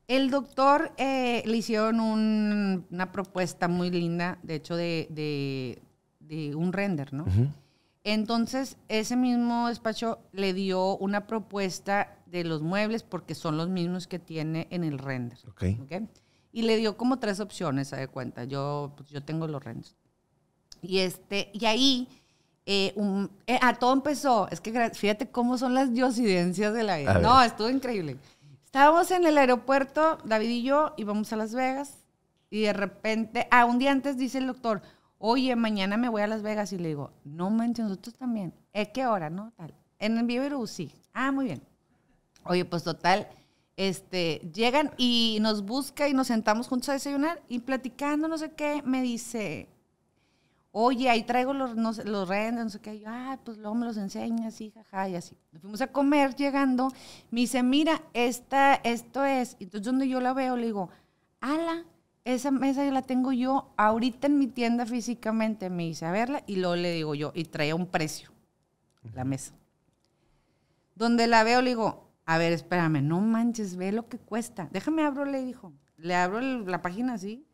Speaker 2: el doctor eh, le hicieron una propuesta muy linda, de hecho, de, un render, ¿no? Entonces, ese mismo despacho le dio una propuesta de los muebles porque son los mismos que tiene en el render. Y le dio como tres opciones, a de cuenta. Yo, pues, yo tengo los renders. Y, este, y ahí, eh, eh, a ah, todo empezó. Es que fíjate cómo son las diosidencias de la vida. No, estuvo increíble. Estábamos en el aeropuerto, David y yo, íbamos a Las Vegas. Y de repente, a ah, un día antes dice el doctor, oye, mañana me voy a Las Vegas y le digo, no manches, nosotros también. ¿Es ¿Eh, ¿Qué hora, no? Tal. En el Vivero, sí. Ah, muy bien. Oye, pues total, este, llegan y nos busca y nos sentamos juntos a desayunar y platicando, no sé qué, me dice, oye, ahí traigo los, no los no sé qué. Y yo, ah, pues luego me los enseña, sí, jaja, y así. Nos fuimos a comer llegando, me dice, mira, esto es. Entonces, donde yo la veo, le digo, ala, esa mesa la tengo yo ahorita en mi tienda físicamente, me hice a verla y luego le digo yo, y traía un precio, la mesa. Donde la veo, le digo, a ver, espérame, no manches, ve lo que cuesta. Déjame abro, le dijo. Le abro la página así.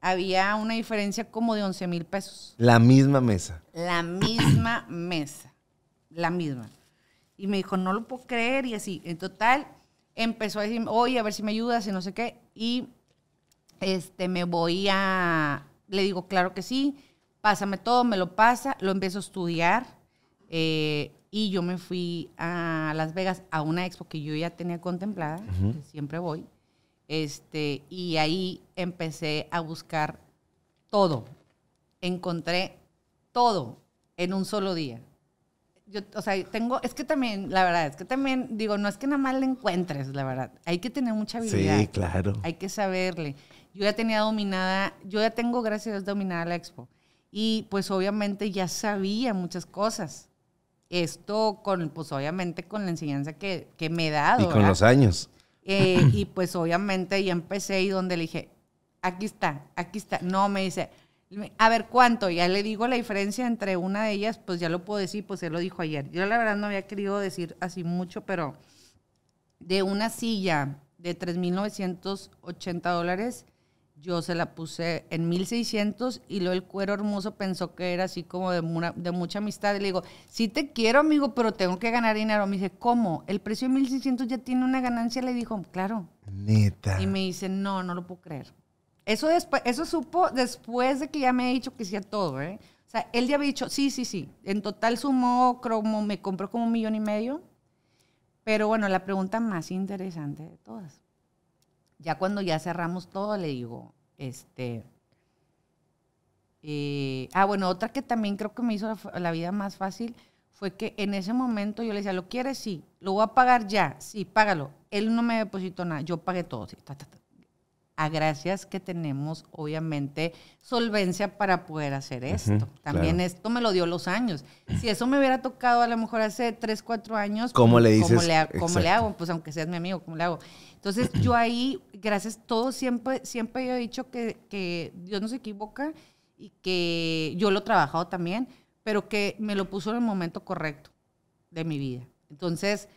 Speaker 2: Había una diferencia como de 11 mil pesos.
Speaker 1: La misma mesa.
Speaker 2: La misma mesa. La misma. Y me dijo, no lo puedo creer y así. En total, empezó a decir oye, a ver si me ayudas y no sé qué. Y este, me voy a, le digo, claro que sí, pásame todo, me lo pasa, lo empiezo a estudiar eh, y yo me fui a Las Vegas a una expo que yo ya tenía contemplada, que siempre voy, este, y ahí empecé a buscar todo, encontré todo en un solo día. Yo, o sea, tengo, es que también, la verdad, es que también, digo, no es que nada más le encuentres, la verdad. Hay que tener mucha habilidad. Sí, claro. Hay que saberle yo ya tenía dominada, yo ya tengo, gracias a Dios, dominada la expo. Y pues obviamente ya sabía muchas cosas. Esto con, pues obviamente con la enseñanza que, me he dado. Y con los años. Eh, y pues obviamente ya empecé y donde le dije, aquí está, aquí está. No, me dice, a ver cuánto, ya le digo la diferencia entre una de ellas, pues ya lo puedo decir, pues él lo dijo ayer. Yo la verdad no había querido decir así mucho, pero de una silla de 3.980 dólares yo se la puse en 1600 y luego el cuero hermoso pensó que era así como de, mucha amistad. le digo, sí te quiero, amigo, pero tengo que ganar dinero. Me dice, ¿cómo? El precio de 1600 ya tiene una ganancia. Le dijo, claro. Neta. Y me dice, no, no lo puedo creer. Eso, después, eso supo después de que ya me ha dicho que hacía todo, ¿eh? O sea, él ya había dicho, sí, sí, sí. En total sumó, como me compró como un millón y medio. Pero bueno, la pregunta más interesante de todas ya cuando ya cerramos todo, le digo, este... Eh, ah, bueno, otra que también creo que me hizo la, vida más fácil fue que en ese momento yo le decía, ¿lo quieres? Sí. ¿Lo voy a pagar ya? Sí, págalo. Él no me depositó nada, yo pagué todo. Sí. Ta, ta, ta a gracias que tenemos, obviamente, solvencia para poder hacer esto. También esto me lo dio los años. Si eso me hubiera tocado a lo mejor hace 3, 4 años, ¿cómo pues, le dices? ¿Cómo le, hago? Pues aunque seas mi amigo, ¿cómo le hago? Entonces yo ahí, gracias a todo, siempre, siempre he dicho que, Dios no se equivoca y que yo lo he trabajado también, pero que me lo puso en el momento correcto de mi vida. Entonces,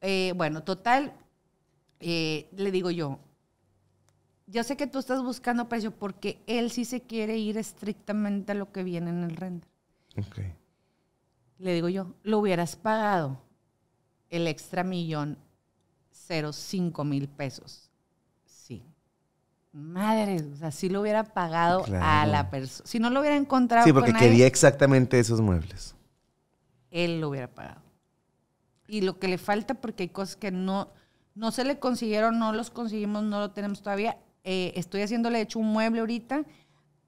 Speaker 2: eh, bueno, total, eh, le digo yo, yo sé que tú estás buscando precio porque él sí se quiere ir estrictamente a lo que viene en el render. Ok. Le digo yo, lo hubieras pagado el extra millón, cero, cinco mil pesos. Sí. Madre, o sea, sí lo hubiera pagado a la persona. Si no lo hubiera encontrado. Sí, porque quería
Speaker 1: exactamente esos muebles.
Speaker 2: Él lo hubiera pagado. Y lo que le falta, porque hay cosas que no, no se le consiguieron, no los conseguimos, no lo tenemos todavía, eh, estoy haciéndole, hecho, un mueble ahorita.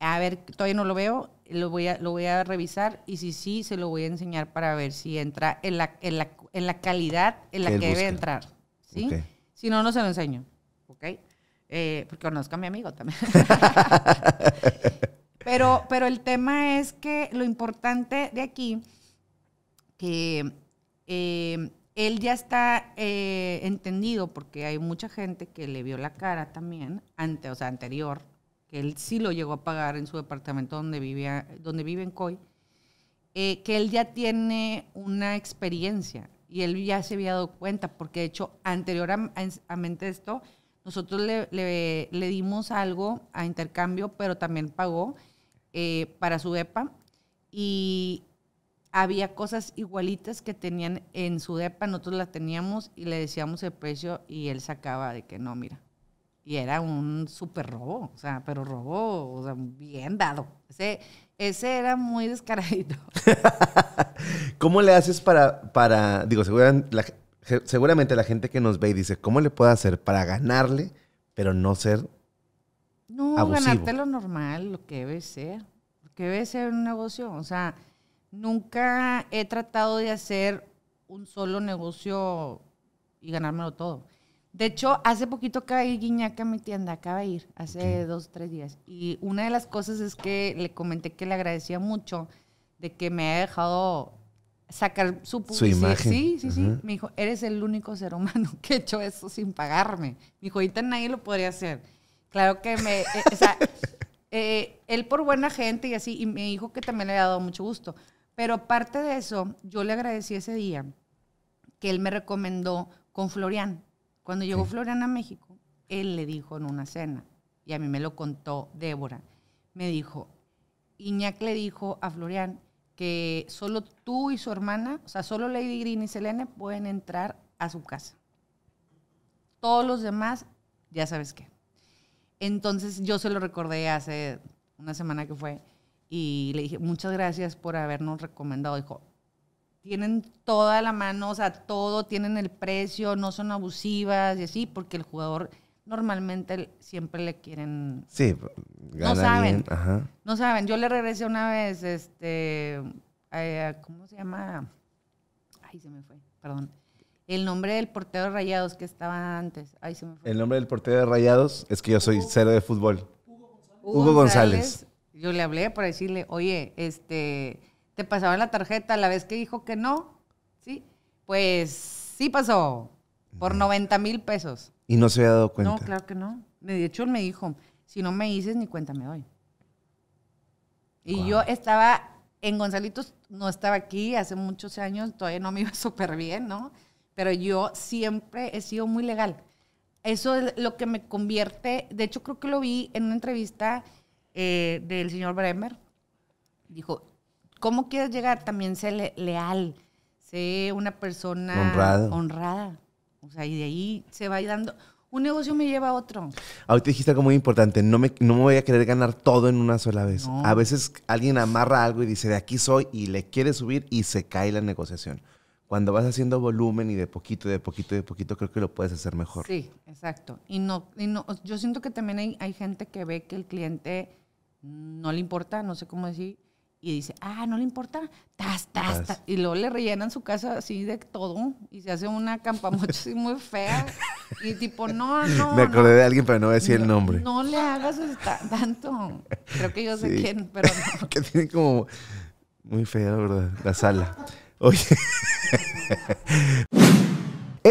Speaker 2: A ver, todavía no lo veo, lo voy a, lo voy a revisar y si sí, se lo voy a enseñar para ver si entra en la, en la, calidad en la que, debe entrar. ¿sí? Si no, no se lo enseño. ¿okay? Eh, porque conozco a mi amigo también. pero, pero el tema es que lo importante de aquí, que eh, él ya está eh, entendido porque hay mucha gente que le vio la cara también, o sea, anterior, que él sí lo llegó a pagar en su departamento donde, vivía, donde vive en Coy, eh, que él ya tiene una experiencia y él ya se había dado cuenta, porque de hecho, anteriormente a, esto, nosotros le, dimos algo a intercambio, pero también pagó eh, para su EPA y había cosas igualitas que tenían en su depa, nosotros las teníamos y le decíamos el precio y él sacaba de que no, mira. Y era un súper robo, o sea, pero robo, o sea, bien dado. Ese, era muy descaradito.
Speaker 1: ¿Cómo le haces para, para digo, seguramente la, gente que nos ve y dice, ¿cómo le puedo hacer para ganarle, pero no ser
Speaker 2: No, ganarte lo normal, lo que debe ser. Lo que debe ser un negocio, o sea nunca he tratado de hacer un solo negocio y ganármelo todo. De hecho, hace poquito acaba de ir Guiñaca a mi tienda, acaba de ir, hace dos, tres días. Y una de las cosas es que le comenté que le agradecía mucho de que me haya dejado sacar su imagen. Sí, sí, sí. Me dijo, eres el único ser humano que ha hecho eso sin pagarme. Me dijo, ahorita nadie lo podría hacer. Claro que me... Eh, eh, él por buena gente y así, y me dijo que también le ha dado mucho gusto. Pero aparte de eso, yo le agradecí ese día que él me recomendó con Florian. Cuando llegó Florian a México, él le dijo en una cena, y a mí me lo contó Débora, me dijo, Iñak le dijo a Florian que solo tú y su hermana, o sea, solo Lady Green y Selene pueden entrar a su casa. Todos los demás, ya sabes qué. Entonces yo se lo recordé hace una semana que fue, y le dije, muchas gracias por habernos recomendado. Dijo, tienen toda la mano, o sea, todo, tienen el precio, no son abusivas y así, porque el jugador normalmente siempre le quieren...
Speaker 1: Sí, no saben,
Speaker 2: no saben. Yo le regresé una vez, este, eh, ¿cómo se llama? Ay, se me fue, perdón. El nombre del portero de Rayados que estaba antes. Ay, se me
Speaker 1: fue. El nombre del portero de Rayados es que yo soy cero de fútbol. Hugo
Speaker 2: González. Hugo González. Yo le hablé para decirle, oye, este, te pasaba la tarjeta la vez que dijo que no, ¿sí? Pues sí pasó, por 90 mil pesos.
Speaker 1: ¿Y no se había dado cuenta? No,
Speaker 2: claro que no. De hecho, él me dijo, si no me dices, ni cuenta me doy. Y yo estaba en Gonzalitos, no estaba aquí hace muchos años, todavía no me iba súper bien, ¿no? Pero yo siempre he sido muy legal. Eso es lo que me convierte, de hecho creo que lo vi en una entrevista eh, del señor Bremer. Dijo, ¿cómo quieres llegar? También sé leal, sé una persona honrada. O sea, y de ahí se va dando. Un negocio me lleva a otro.
Speaker 1: Ahorita dijiste algo muy importante, no me, no me voy a querer ganar todo en una sola vez. A veces alguien amarra algo y dice, de aquí soy, y le quiere subir y se cae la negociación. Cuando vas haciendo volumen y de poquito, de poquito, de poquito, creo que lo puedes hacer mejor. Sí,
Speaker 2: exacto. Y no, y no yo siento que también hay, hay gente que ve que el cliente no le importa, no sé cómo decir, y dice, ah, no le importa, tas, tas, Y luego le rellenan su casa así de todo y se hace una campamocha así muy fea. Y tipo, no, no. Me acordé de
Speaker 1: alguien, pero no voy a decir el nombre.
Speaker 2: No le hagas tanto. Creo que yo sé quién, pero no.
Speaker 1: que tiene como muy fea, la verdad, la sala. Oye.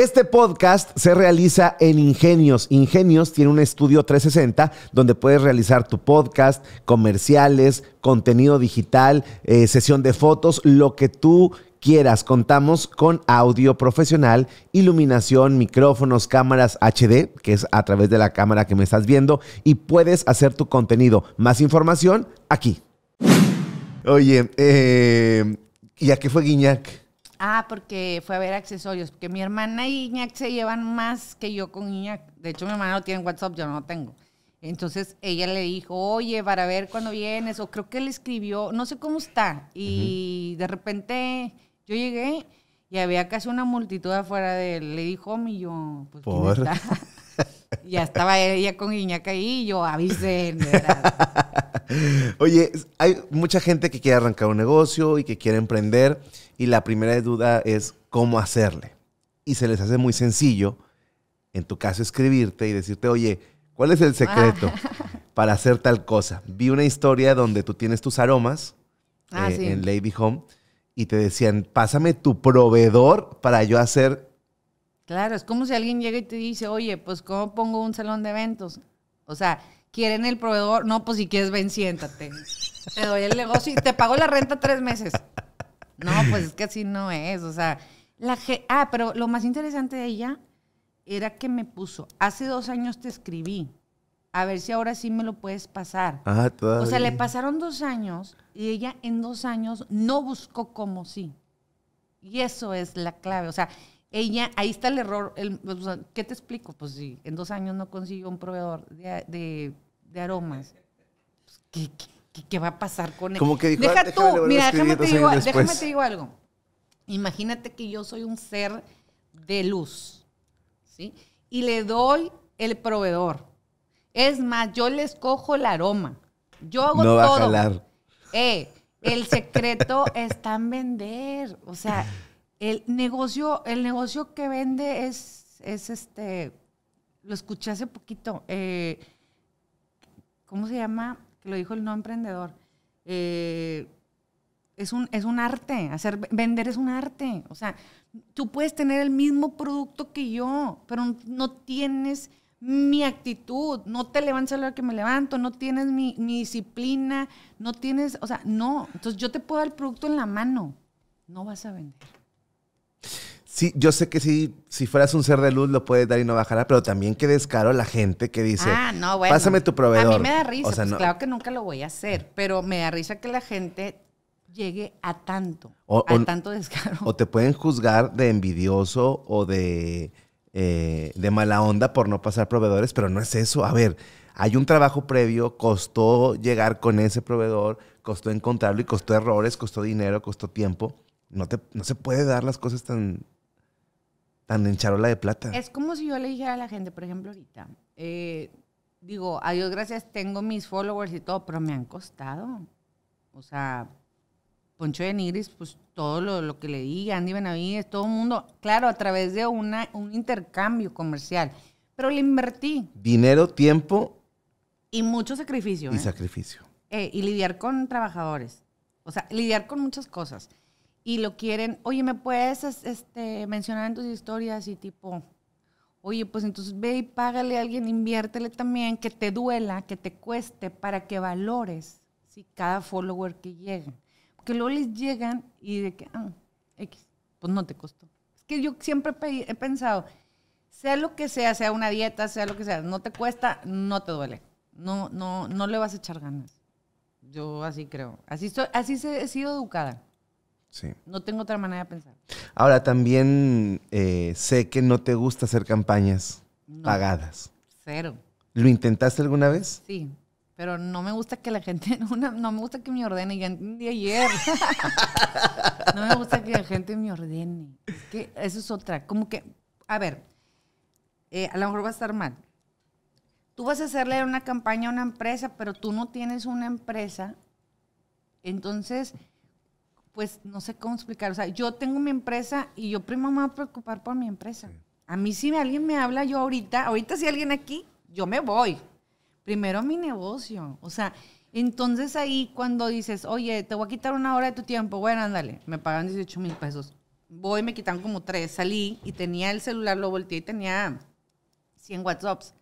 Speaker 1: Este podcast se realiza en Ingenios. Ingenios tiene un estudio 360 donde puedes realizar tu podcast, comerciales, contenido digital, eh, sesión de fotos, lo que tú quieras. Contamos con audio profesional, iluminación, micrófonos, cámaras HD, que es a través de la cámara que me estás viendo, y puedes hacer tu contenido. Más información aquí. Oye, ¿ya eh, ¿y a qué fue Guiñac?
Speaker 2: Ah, porque fue a ver accesorios. Porque mi hermana y Iñak se llevan más que yo con Iñak. De hecho, mi hermana no tiene WhatsApp, yo no lo tengo. Entonces ella le dijo, oye, para ver cuándo vienes, o creo que le escribió, no sé cómo está. Y de repente yo llegué y había casi una multitud afuera de él. Le dijo, mi yo, pues, ¿quién está? ya estaba ella con Iñaka y yo avisé,
Speaker 1: Oye, hay mucha gente que quiere arrancar un negocio y que quiere emprender y la primera duda es cómo hacerle. Y se les hace muy sencillo, en tu caso, escribirte y decirte, oye, ¿cuál es el secreto ah. para hacer tal cosa? Vi una historia donde tú tienes tus aromas ah, eh, en Lady Home y te decían, pásame tu proveedor para yo hacer
Speaker 2: Claro, es como si alguien llega y te dice, oye, pues ¿cómo pongo un salón de eventos? O sea, quieren el proveedor, no, pues si quieres ven, siéntate. Te doy el negocio y te pago la renta tres meses. No, pues es que así no es. O sea, la G ah, pero lo más interesante de ella era que me puso, hace dos años te escribí, a ver si ahora sí me lo puedes pasar.
Speaker 1: Ah, todavía. O sea, le
Speaker 2: pasaron dos años y ella en dos años no buscó como sí. Y eso es la clave. O sea, ella, ahí está el error. ¿Qué te explico? Pues si en dos años no consiguió un proveedor de, aromas, pues, ¿qué, qué, va a pasar con él? Deja ah, tú, mira, déjame te, digo, déjame te digo algo. Imagínate que yo soy un ser de luz, ¿sí? Y le doy el proveedor. Es más, yo le escojo el aroma. Yo hago todo. Eh, el secreto está en vender. O sea, el negocio, el negocio que vende es, es este, lo escuché hace poquito, eh, ¿cómo se llama? Que lo dijo el no emprendedor. Eh, es un, es un arte, hacer, vender es un arte. O sea, tú puedes tener el mismo producto que yo, pero no tienes mi actitud, no te levantas a la hora que me levanto, no tienes mi, mi, disciplina, no tienes, o sea, no. Entonces yo te puedo dar el producto en la mano, no vas a vender.
Speaker 1: Sí, yo sé que si fueras un ser de luz lo puedes dar y no bajar pero también que descaro la gente que dice, ah, no, pásame tu proveedor. A mí me da risa, pues claro que
Speaker 2: nunca lo voy a hacer, pero me da risa que la gente llegue a tanto, o, a tanto descaro. O
Speaker 1: te pueden juzgar de envidioso o de, eh, de mala onda por no pasar proveedores, pero no es eso. A ver, hay un trabajo previo, costó llegar con ese proveedor, costó encontrarlo y costó errores, costó dinero, costó tiempo no, te, se puede dar las cosas tan, tan en charola de plata. Es
Speaker 2: como si yo le dijera a la gente, por ejemplo, ahorita, eh, digo, a Dios gracias, tengo mis followers y todo, pero me han costado. O sea, Poncho de Nigris, pues todo lo, que le di, Andy Benavides, todo el mundo, claro, a través de una, un intercambio comercial, pero le invertí.
Speaker 1: Dinero, tiempo.
Speaker 2: Y mucho sacrificio. Y ¿eh?
Speaker 1: sacrificio.
Speaker 2: Eh, y lidiar con trabajadores. O sea, lidiar con muchas cosas y lo quieren, oye, ¿me puedes este, mencionar en tus historias? Y tipo, oye, pues entonces ve y págale a alguien, inviértele también, que te duela, que te cueste, para que valores si cada follower que llega. Porque luego les llegan y de que, ah, X, pues no te costó. Es que yo siempre he pensado, sea lo que sea, sea una dieta, sea lo que sea, no te cuesta, no te duele. No, no, no le vas a echar ganas. Yo así creo. Así, así he sido educada. Sí. No tengo otra manera de pensar.
Speaker 1: Ahora, también eh, sé que no te gusta hacer campañas
Speaker 2: pagadas. Cero.
Speaker 1: ¿Lo intentaste alguna vez?
Speaker 2: Sí, pero no me gusta que la gente, no, me gusta que me ordene, un ayer. no me gusta que la gente me ordene. Es que eso es otra, como que, a ver, eh, a lo mejor va a estar mal. Tú vas a hacerle una campaña a una empresa, pero tú no tienes una empresa, entonces pues no sé cómo explicar. O sea, yo tengo mi empresa y yo primero me voy a preocupar por mi empresa. A mí si alguien me habla yo ahorita, ahorita si alguien aquí, yo me voy. Primero mi negocio. O sea, entonces ahí cuando dices, oye, te voy a quitar una hora de tu tiempo, bueno, ándale, me pagan 18 mil pesos. Voy, me quitan como tres, salí y tenía el celular, lo volteé y tenía 100 WhatsApps.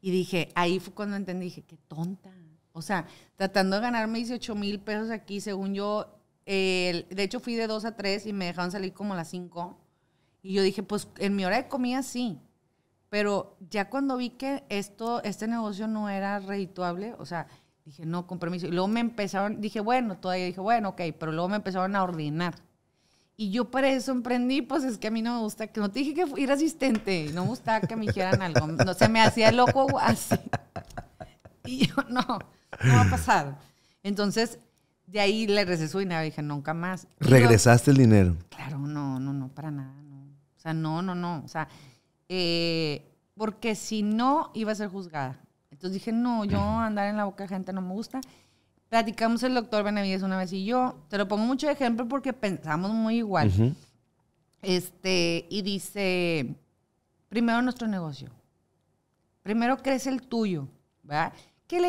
Speaker 2: Y dije, ahí fue cuando entendí, dije, qué tonta. O sea, tratando de ganarme 18 mil pesos aquí, según yo, de hecho, fui de 2 a 3 y me dejaron salir como a las 5. Y yo dije, pues en mi hora de comida sí. Pero ya cuando vi que esto, este negocio no era redituable, o sea, dije, no, con permiso. Y luego me empezaron, dije, bueno, todavía dije, bueno, ok, pero luego me empezaron a ordenar. Y yo para eso emprendí, pues es que a mí no me gusta, que no te dije que fui asistente, no me gustaba que me hicieran algo, no se me hacía loco así. Y yo, no, no va a pasar. Entonces, de ahí le recesó y nada, dije, nunca más. ¿Regresaste el dinero? Claro, no, no, no, para nada. No. O sea, no, no, no. O sea, eh, porque si no, iba a ser juzgada. Entonces dije, no, yo andar en la boca de gente no me gusta. Platicamos el doctor Benavides una vez y yo, te lo pongo mucho ejemplo porque pensamos muy igual. Este, y dice, primero nuestro negocio. Primero crece el tuyo, ¿verdad? Que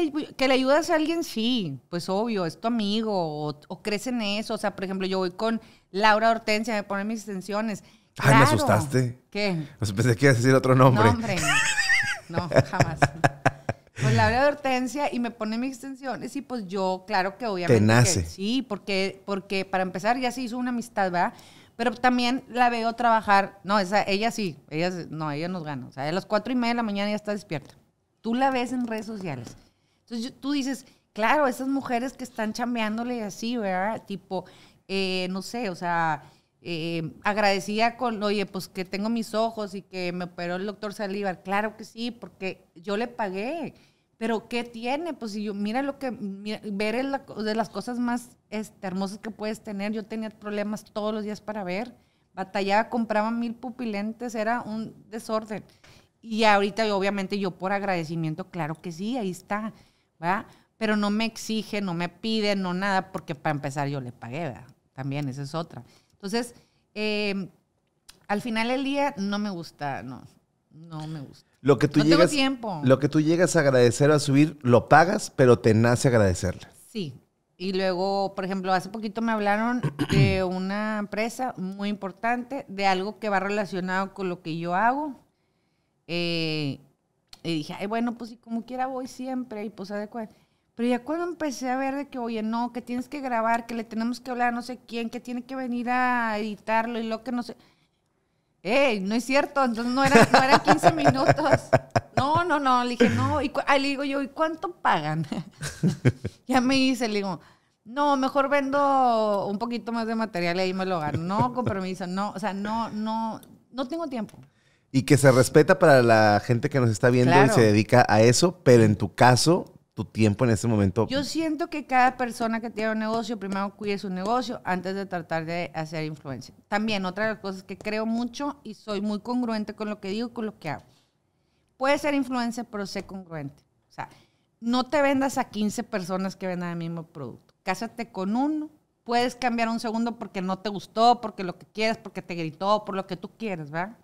Speaker 2: le, ayudas a alguien, sí, pues obvio, es tu amigo, o, o, crees en eso. O sea, por ejemplo, yo voy con Laura Hortensia, me pone mis extensiones. Ay, me asustaste. ¿Qué? Pues pensé
Speaker 1: que ibas a decir otro nombre. No, hombre. No, jamás.
Speaker 2: Con pues Laura de Hortensia y me pone mis extensiones y pues yo, claro que obviamente. Te nace. sí, porque, porque para empezar ya se hizo una amistad, ¿verdad? Pero también la veo trabajar. No, esa, ella sí, ella, no, ella nos gana. O sea, a las cuatro y media de la mañana ya está despierta. Tú la ves en redes sociales. Entonces tú dices, claro, esas mujeres que están chambeándole así, ¿verdad? Tipo, eh, no sé, o sea, eh, agradecida con, oye, pues que tengo mis ojos y que me operó el doctor Salívar. Claro que sí, porque yo le pagué. Pero ¿qué tiene? Pues si yo, mira lo que, ver es de las cosas más este, hermosas que puedes tener. Yo tenía problemas todos los días para ver. Batallaba, compraba mil pupilentes, era un desorden. Y ahorita, obviamente, yo por agradecimiento, claro que sí, ahí está. ¿verdad? Pero no me exige, no me pide, no nada, porque para empezar yo le pagué, ¿verdad? También, esa es otra. Entonces, em, al final del día no me gusta, no, no me gusta.
Speaker 1: Lo que tú llegas, tiempo. Lo que tú llegas a agradecer a subir, lo pagas, pero te nace agradecerle.
Speaker 2: Sí. Y luego, por ejemplo, hace poquito me hablaron de una empresa muy importante, de algo que va relacionado con lo que yo hago. Eh, y dije, bueno, pues y como quiera voy siempre, y pues adecuado. Pero ya cuando empecé a ver de que, oye, no, que tienes que grabar, que le tenemos que hablar a no sé quién, que tiene que venir a editarlo y lo que no sé. eh No es cierto, entonces no era no era 15 minutos. No, no, no. Le dije, no. Y le digo yo, ¿y cuánto pagan? ya me hice, le digo, no, mejor vendo un poquito más de material y ahí me lo gano. No, compromiso, no. O sea, no, no, no tengo tiempo.
Speaker 1: Y que se respeta para la gente que nos está viendo y se dedica a eso, pero en tu caso, tu tiempo en ese momento. Yo
Speaker 2: siento que cada persona que tiene un negocio, primero cuide su negocio antes de tratar de hacer influencia. También otra de las cosas que creo mucho y soy muy congruente con lo que digo y con lo que hago. Puede ser influencia, pero sé congruente. O sea, no te vendas a 15 personas que vendan el mismo producto. Cásate con uno. Puedes cambiar un segundo porque no te gustó, porque lo que quieres, porque te gritó, por lo que tú quieres, ¿verdad?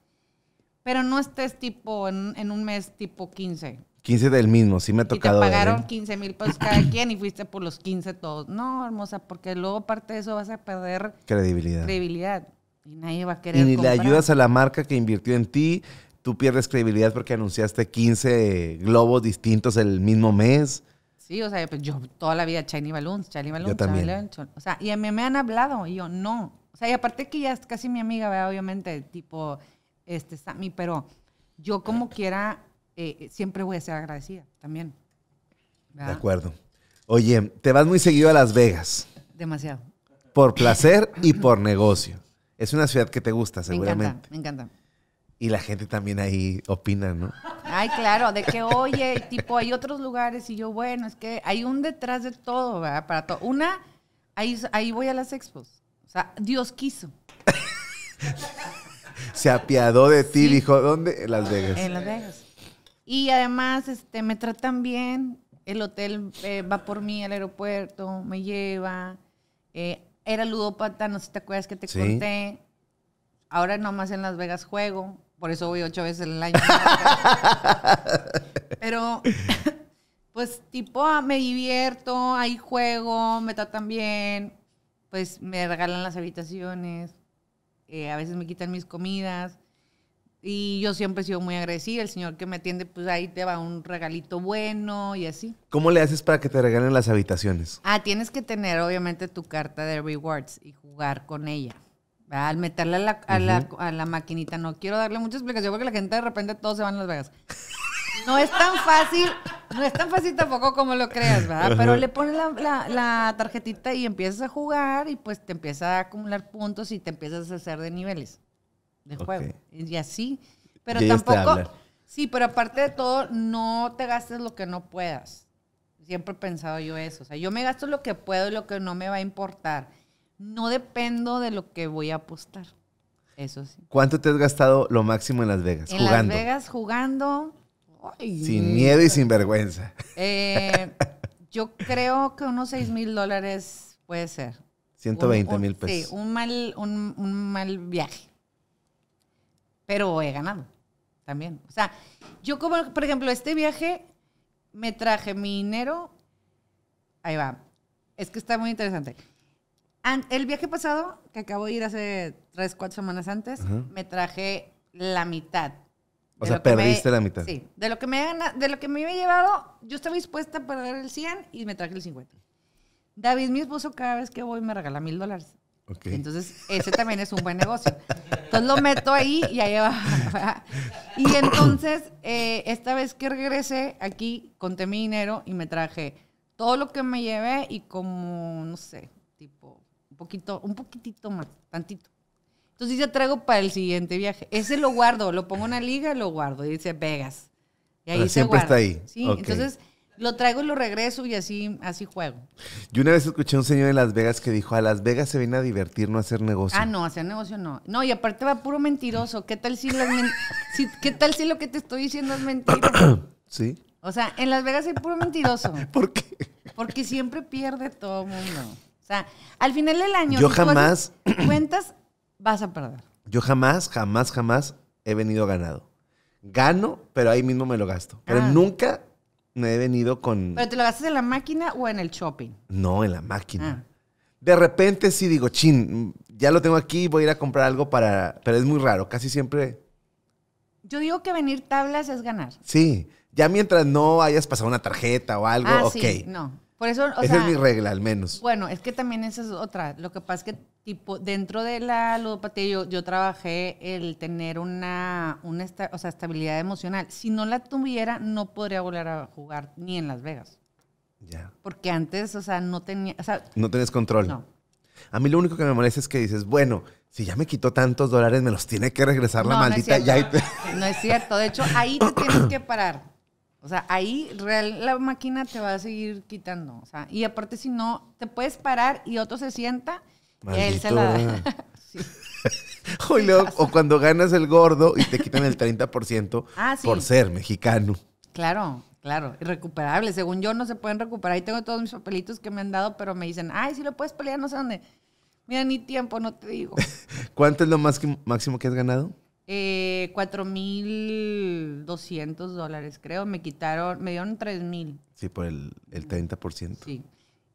Speaker 2: Pero no estés tipo en, en un mes tipo 15.
Speaker 1: 15 del mismo, sí me ha tocado. Y te ¿eh? pagaron
Speaker 2: 15 mil pesos cada quien y fuiste por los 15 todos. No, hermosa, porque luego aparte de eso vas a perder credibilidad. credibilidad y nadie va a querer. Y ni le ayudas a la
Speaker 1: marca que invirtió en ti, tú pierdes credibilidad porque anunciaste 15 globos distintos el mismo mes.
Speaker 2: Sí, o sea, pues yo toda la vida Shiny Balloons, Shiny Balloons, yo también. O sea, y a mí me han hablado y yo no. O sea, y aparte que ya es casi mi amiga, ve obviamente, tipo, este, Sammy, pero yo como quiera, eh, eh, siempre voy a ser agradecida también. De
Speaker 1: acuerdo. Oye, te vas muy seguido a Las Vegas. Demasiado. Por placer y por negocio. Es una ciudad que te gusta, seguramente. Me encanta, me encanta. Y la gente también ahí opina, ¿no?
Speaker 2: Ay, claro, de que, oye, tipo, hay otros lugares y yo, bueno, es que hay un detrás de todo, ¿verdad? Para todo. Una, ahí, ahí voy a las expos. O sea, Dios quiso.
Speaker 1: se apiadó de ti, dijo, ¿dónde? En Las Vegas. En
Speaker 2: Las Vegas. Y además, este, me tratan bien, el hotel eh, va por mí al aeropuerto, me lleva. Eh, era ludópata, no sé si te acuerdas que te conté. Ahora nomás en Las Vegas juego, por eso voy ocho veces al año. Pero, pues, tipo, ah, me divierto, ahí juego, me tratan bien, pues me regalan las habitaciones. Eh, a veces me quitan mis comidas. Y yo siempre he sido muy agresiva El señor que me atiende, pues ahí te va un regalito bueno y así.
Speaker 1: ¿Cómo le haces para que te regalen las habitaciones?
Speaker 2: Ah, tienes que tener obviamente tu carta de rewards y jugar con ella. Al meterla a la, maquinita, no quiero darle mucha explicación porque la gente de repente todos se van a Las Vegas no es tan fácil, no es tan fácil tampoco como lo creas, ¿verdad? Pero le pones la, tarjetita y empiezas a jugar y pues te empieza a acumular puntos y te empiezas a hacer de niveles de juego. Y así. Pero tampoco. Sí, pero aparte de todo, no te gastes lo que no puedas. Siempre he pensado yo eso. O sea, yo me gasto lo que puedo y lo que no me va a importar. No dependo de lo que voy a apostar. Eso sí.
Speaker 1: ¿Cuánto te has gastado lo máximo en Las Vegas? En Las
Speaker 2: Vegas jugando sin miedo y sin
Speaker 1: vergüenza.
Speaker 2: Eh, yo creo que unos 6 mil dólares puede ser.
Speaker 1: 120 mil pesos. Sí,
Speaker 2: un mal, un, mal viaje. Pero he ganado también. O sea, yo como, por ejemplo, este viaje me traje mi dinero. Ahí va. Es que está muy interesante. El viaje pasado, que acabo de ir hace tres, cuatro semanas antes, me traje la mitad o sea, perdiste la mitad. Sí. De lo, que me, de lo que me había llevado, yo estaba dispuesta a perder el 100 y me traje el 50. David, mi esposo, cada vez que voy me regala mil dólares. Okay. Entonces, ese también es un buen negocio. Entonces lo meto ahí y ahí va. y entonces, eh, esta vez que regresé aquí, conté mi dinero y me traje todo lo que me llevé y como, no sé, tipo, un poquito, un poquitito más, tantito. Entonces ya traigo para el siguiente viaje. Ese lo guardo, lo pongo en la liga, lo guardo. Y dice, Vegas. Y ahí siempre está ahí. Sí, entonces lo traigo y lo regreso y así, así juego.
Speaker 1: Yo una vez escuché a un señor en Las Vegas que dijo, a Las Vegas se viene a divertir, no a hacer negocio. Ah,
Speaker 2: no, hacer negocio no. No, y aparte va puro mentiroso. ¿Qué tal si, ¿qué tal si lo que te estoy diciendo es mentira? sí. O sea, en Las Vegas es puro mentiroso. ¿Por qué? Porque siempre pierde todo el mundo. O sea, al final del año... Yo jamás... Cuentas vas a perder.
Speaker 1: Yo jamás, jamás, jamás he venido ganado. Gano, pero ahí mismo me lo gasto. Pero ah. nunca me he venido con... ¿Pero
Speaker 2: te lo gastas en la máquina o en el shopping?
Speaker 1: No, en la máquina. Ah. De repente sí digo, chin, ya lo tengo aquí, voy a ir a comprar algo para... Pero es muy raro, casi siempre...
Speaker 2: Yo digo que venir tablas es ganar.
Speaker 1: Sí, ya mientras no hayas pasado una tarjeta o algo, ah, ok. Sí,
Speaker 2: no. Por eso, Esa es mi
Speaker 1: regla, al menos.
Speaker 2: Bueno, es que también esa es otra. Lo que pasa es que, tipo, dentro de la ludopatía, yo, yo trabajé el tener una, una o sea, estabilidad emocional. Si no la tuviera, no podría volver a jugar ni en Las Vegas. Ya. Porque antes, o sea, no tenía. O sea,
Speaker 1: no tenés control. No. A mí lo único que me molesta es que dices, bueno, si ya me quitó tantos dólares, me los tiene que regresar la maldita.
Speaker 2: no es cierto. De hecho, ahí te tienes que parar. O sea, ahí real, la máquina te va a seguir quitando. O sea, y aparte si no, te puedes parar y otro se sienta él se la da.
Speaker 1: o, cuando ganas el gordo y te quitan el 30% ah, por ser mexicano.
Speaker 2: Claro, claro. Irrecuperable. Según yo, no se pueden recuperar. Ahí tengo todos mis papelitos que me han dado, pero me dicen, ay, si lo puedes pelear, no sé dónde. Mira, ni tiempo, no te digo.
Speaker 1: ¿Cuánto es lo más máximo que has ganado?
Speaker 2: Eh, 4.200 dólares, creo. Me quitaron, me dieron 3.000.
Speaker 1: Sí, por el, el 30%. Sí.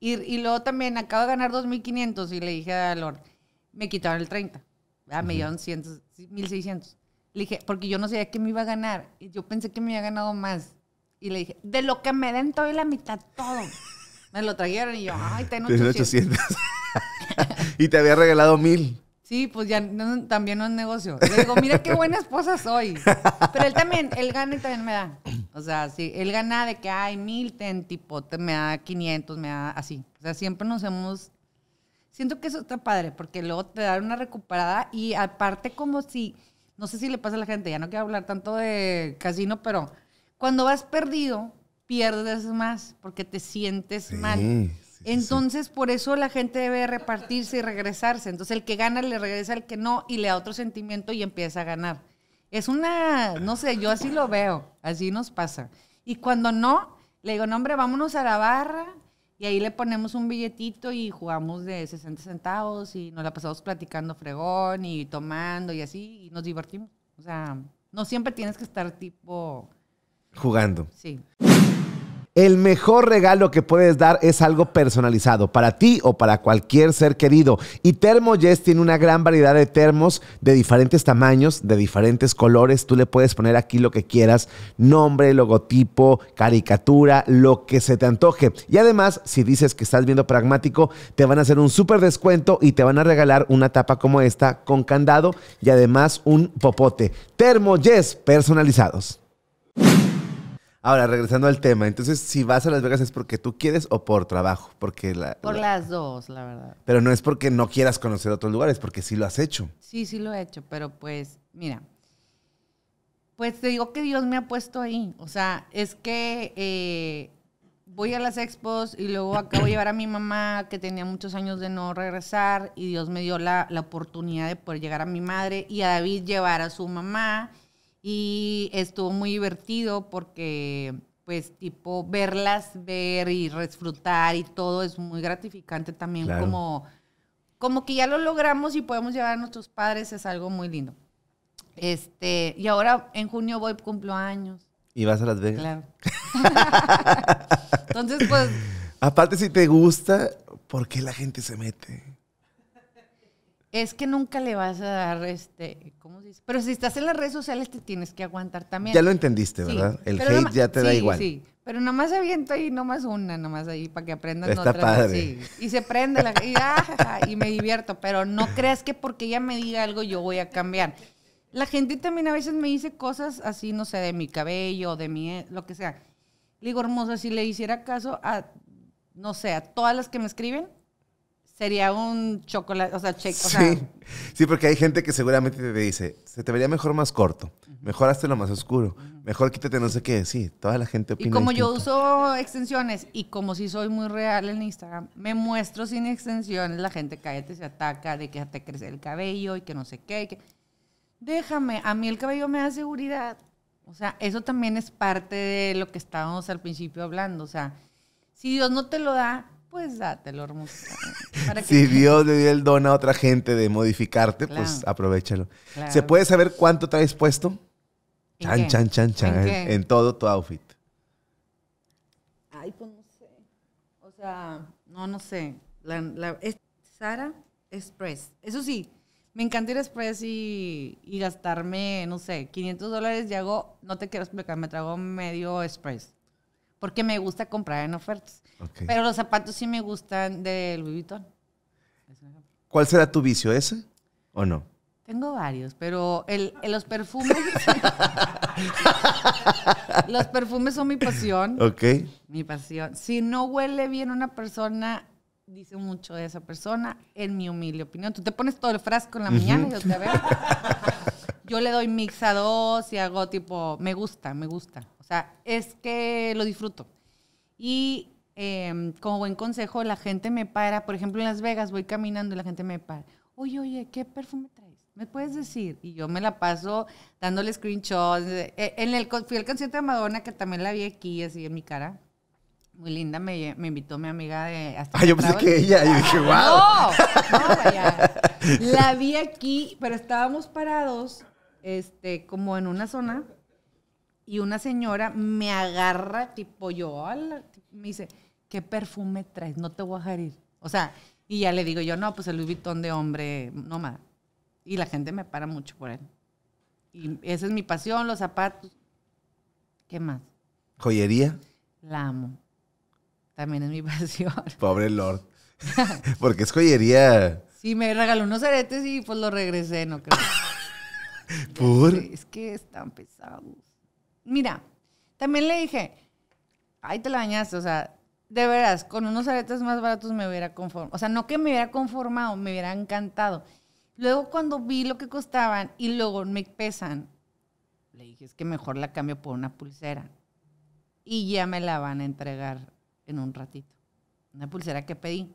Speaker 2: Y, luego también acabo de ganar 2.500 y le dije a Lord, me quitaron el 30. Ah, me dieron 1.600. Le dije, porque yo no sabía que me iba a ganar. y Yo pensé que me había ganado más. Y le dije, de lo que me den, doy la mitad todo. me lo trajeron y yo, ay, tengo
Speaker 1: y te había regalado 1.000.
Speaker 2: Sí, pues ya también no es negocio. Le digo, mira qué buena esposa soy. Pero él también, él gana y también me da. O sea, sí, él gana de que hay mil, ten, tipo, te, me da 500, me da así. O sea, siempre nos hemos... Siento que eso está padre, porque luego te da una recuperada y aparte como si, no sé si le pasa a la gente, ya no quiero hablar tanto de casino, pero cuando vas perdido, pierdes más porque te sientes sí, mal. Entonces, por eso la gente debe repartirse y regresarse. Entonces, el que gana le regresa al que no y le da otro sentimiento y empieza a ganar. Es una, no sé, yo así lo veo, así nos pasa. Y cuando no, le digo, no, hombre, vámonos a la barra y ahí le ponemos un billetito y jugamos de 60 centavos y nos la pasamos platicando fregón y tomando y así y nos divertimos. O sea, no siempre tienes que estar tipo... Jugando. Sí.
Speaker 1: El mejor regalo que puedes dar es algo personalizado para ti o para cualquier ser querido. Y yes tiene una gran variedad de termos de diferentes tamaños, de diferentes colores. Tú le puedes poner aquí lo que quieras, nombre, logotipo, caricatura, lo que se te antoje. Y además, si dices que estás viendo pragmático, te van a hacer un súper descuento y te van a regalar una tapa como esta con candado y además un popote. yes personalizados. Ahora, regresando al tema, entonces si vas a Las Vegas es porque tú quieres o por trabajo, porque la, Por
Speaker 2: las dos, la verdad.
Speaker 1: pero no es porque no quieras conocer otros lugares, porque sí lo has hecho.
Speaker 2: Sí, sí lo he hecho, pero pues, mira, pues te digo que Dios me ha puesto ahí. O sea, es que eh, voy a las expos y luego acabo de llevar a mi mamá que tenía muchos años de no regresar y Dios me dio la, la oportunidad de poder llegar a mi madre y a David llevar a su mamá y estuvo muy divertido porque, pues, tipo, verlas, ver y resfrutar y todo es muy gratificante también. Como, como que ya lo logramos y podemos llevar a nuestros padres, es algo muy lindo. Este, y ahora en junio voy cumplo años.
Speaker 1: ¿Y vas a Las Vegas? Claro. Entonces, pues. Aparte, si te gusta, ¿por qué la gente se mete?
Speaker 2: es que nunca le vas a dar, este, ¿cómo se dice? Pero si estás en las redes sociales te tienes que aguantar también. Ya lo entendiste, ¿verdad? El hate ya te da igual. Sí, pero nomás aviento ahí, nomás una, nomás ahí, para que aprendan Está Padre. Y se prende la, y, y me divierto, pero no creas que porque ella me diga algo yo voy a cambiar. La gente también a veces me dice cosas así, no sé, de mi cabello, de mi, lo que sea. Le digo, hermosa, si le hiciera caso a, no sé, a todas las que me escriben, sería un chocolate, o sea, sí.
Speaker 1: sí, porque hay gente que seguramente te dice, se te vería mejor más corto, mejor hazte lo más oscuro, mejor quítate no sé qué. Sí, toda la gente opina. Y como yo
Speaker 2: uso extensiones y como si soy muy real en Instagram, me muestro sin extensiones, la gente cállate, se ataca de que te crece el cabello y que no sé qué. Déjame, a mí el cabello me da seguridad. O sea, eso también es parte de lo que estábamos al principio hablando. O sea, si Dios no te lo da, pues lo hermoso. si Dios
Speaker 1: le dio el don a otra gente de modificarte, pues aprovechalo. ¿Se puede saber cuánto traes puesto? chan, chan, chan, chan, ¿En, todo tu outfit.
Speaker 2: Ay, pues no sé. O sea, no, no sé. Sara Express. Eso sí, me encanta ir a Express y, gastarme, no sé, 500 dólares y hago, no te quiero explicar, me trago medio Express porque me gusta comprar en ofertas. Pero los zapatos sí me gustan del Louis Vuitton.
Speaker 1: ¿Cuál será tu vicio, ese o no?
Speaker 2: Tengo varios, pero el, los perfumes. los perfumes son mi pasión. Ok. Mi pasión. Si no huele bien una persona, dice mucho de esa persona, en mi humilde opinión. Tú te pones todo el frasco en la mañana y yo te veo. yo le doy mix a dos y hago tipo, me gusta, me gusta. O sea, es que lo disfruto. Y em, como buen consejo, la gente me para, por ejemplo, en Las Vegas voy caminando y la gente me para. Oye, oye, ¿qué perfume traes? ¿Me puedes decir? Y yo me la paso dándole screenshots. Eh, en el, fui al concierto de Madonna, que también la vi aquí, así en mi cara. Muy linda, me, me invitó mi amiga de... Hasta ah, yo pensé que ella, Y dije, wow. No, no vaya. La vi aquí, pero estábamos parados este, como en una zona, y una señora me agarra, tipo yo, me dice, ¿qué perfume traes? No te voy a dejar O sea, y ya le digo yo, no, pues el Louis Vuitton de hombre nómada. Y la gente me para mucho por él. Y esa es mi pasión, los zapatos. ¿Qué más? ¿Joyería? La amo. También es mi pasión.
Speaker 1: Pobre Lord. Porque es joyería.
Speaker 2: Sí, me regaló unos aretes y pues lo regresé, no creo. ¿Por? Este, es que están pesados. Mira, también le dije, ahí te la bañaste, o sea, de veras, con unos aretes más baratos me hubiera conformado. O sea, no que me hubiera conformado, me hubiera encantado. Luego cuando vi lo que costaban y luego me pesan, le dije, es que mejor la cambio por una pulsera. Y ya me la van a entregar en un ratito. Una pulsera que pedí.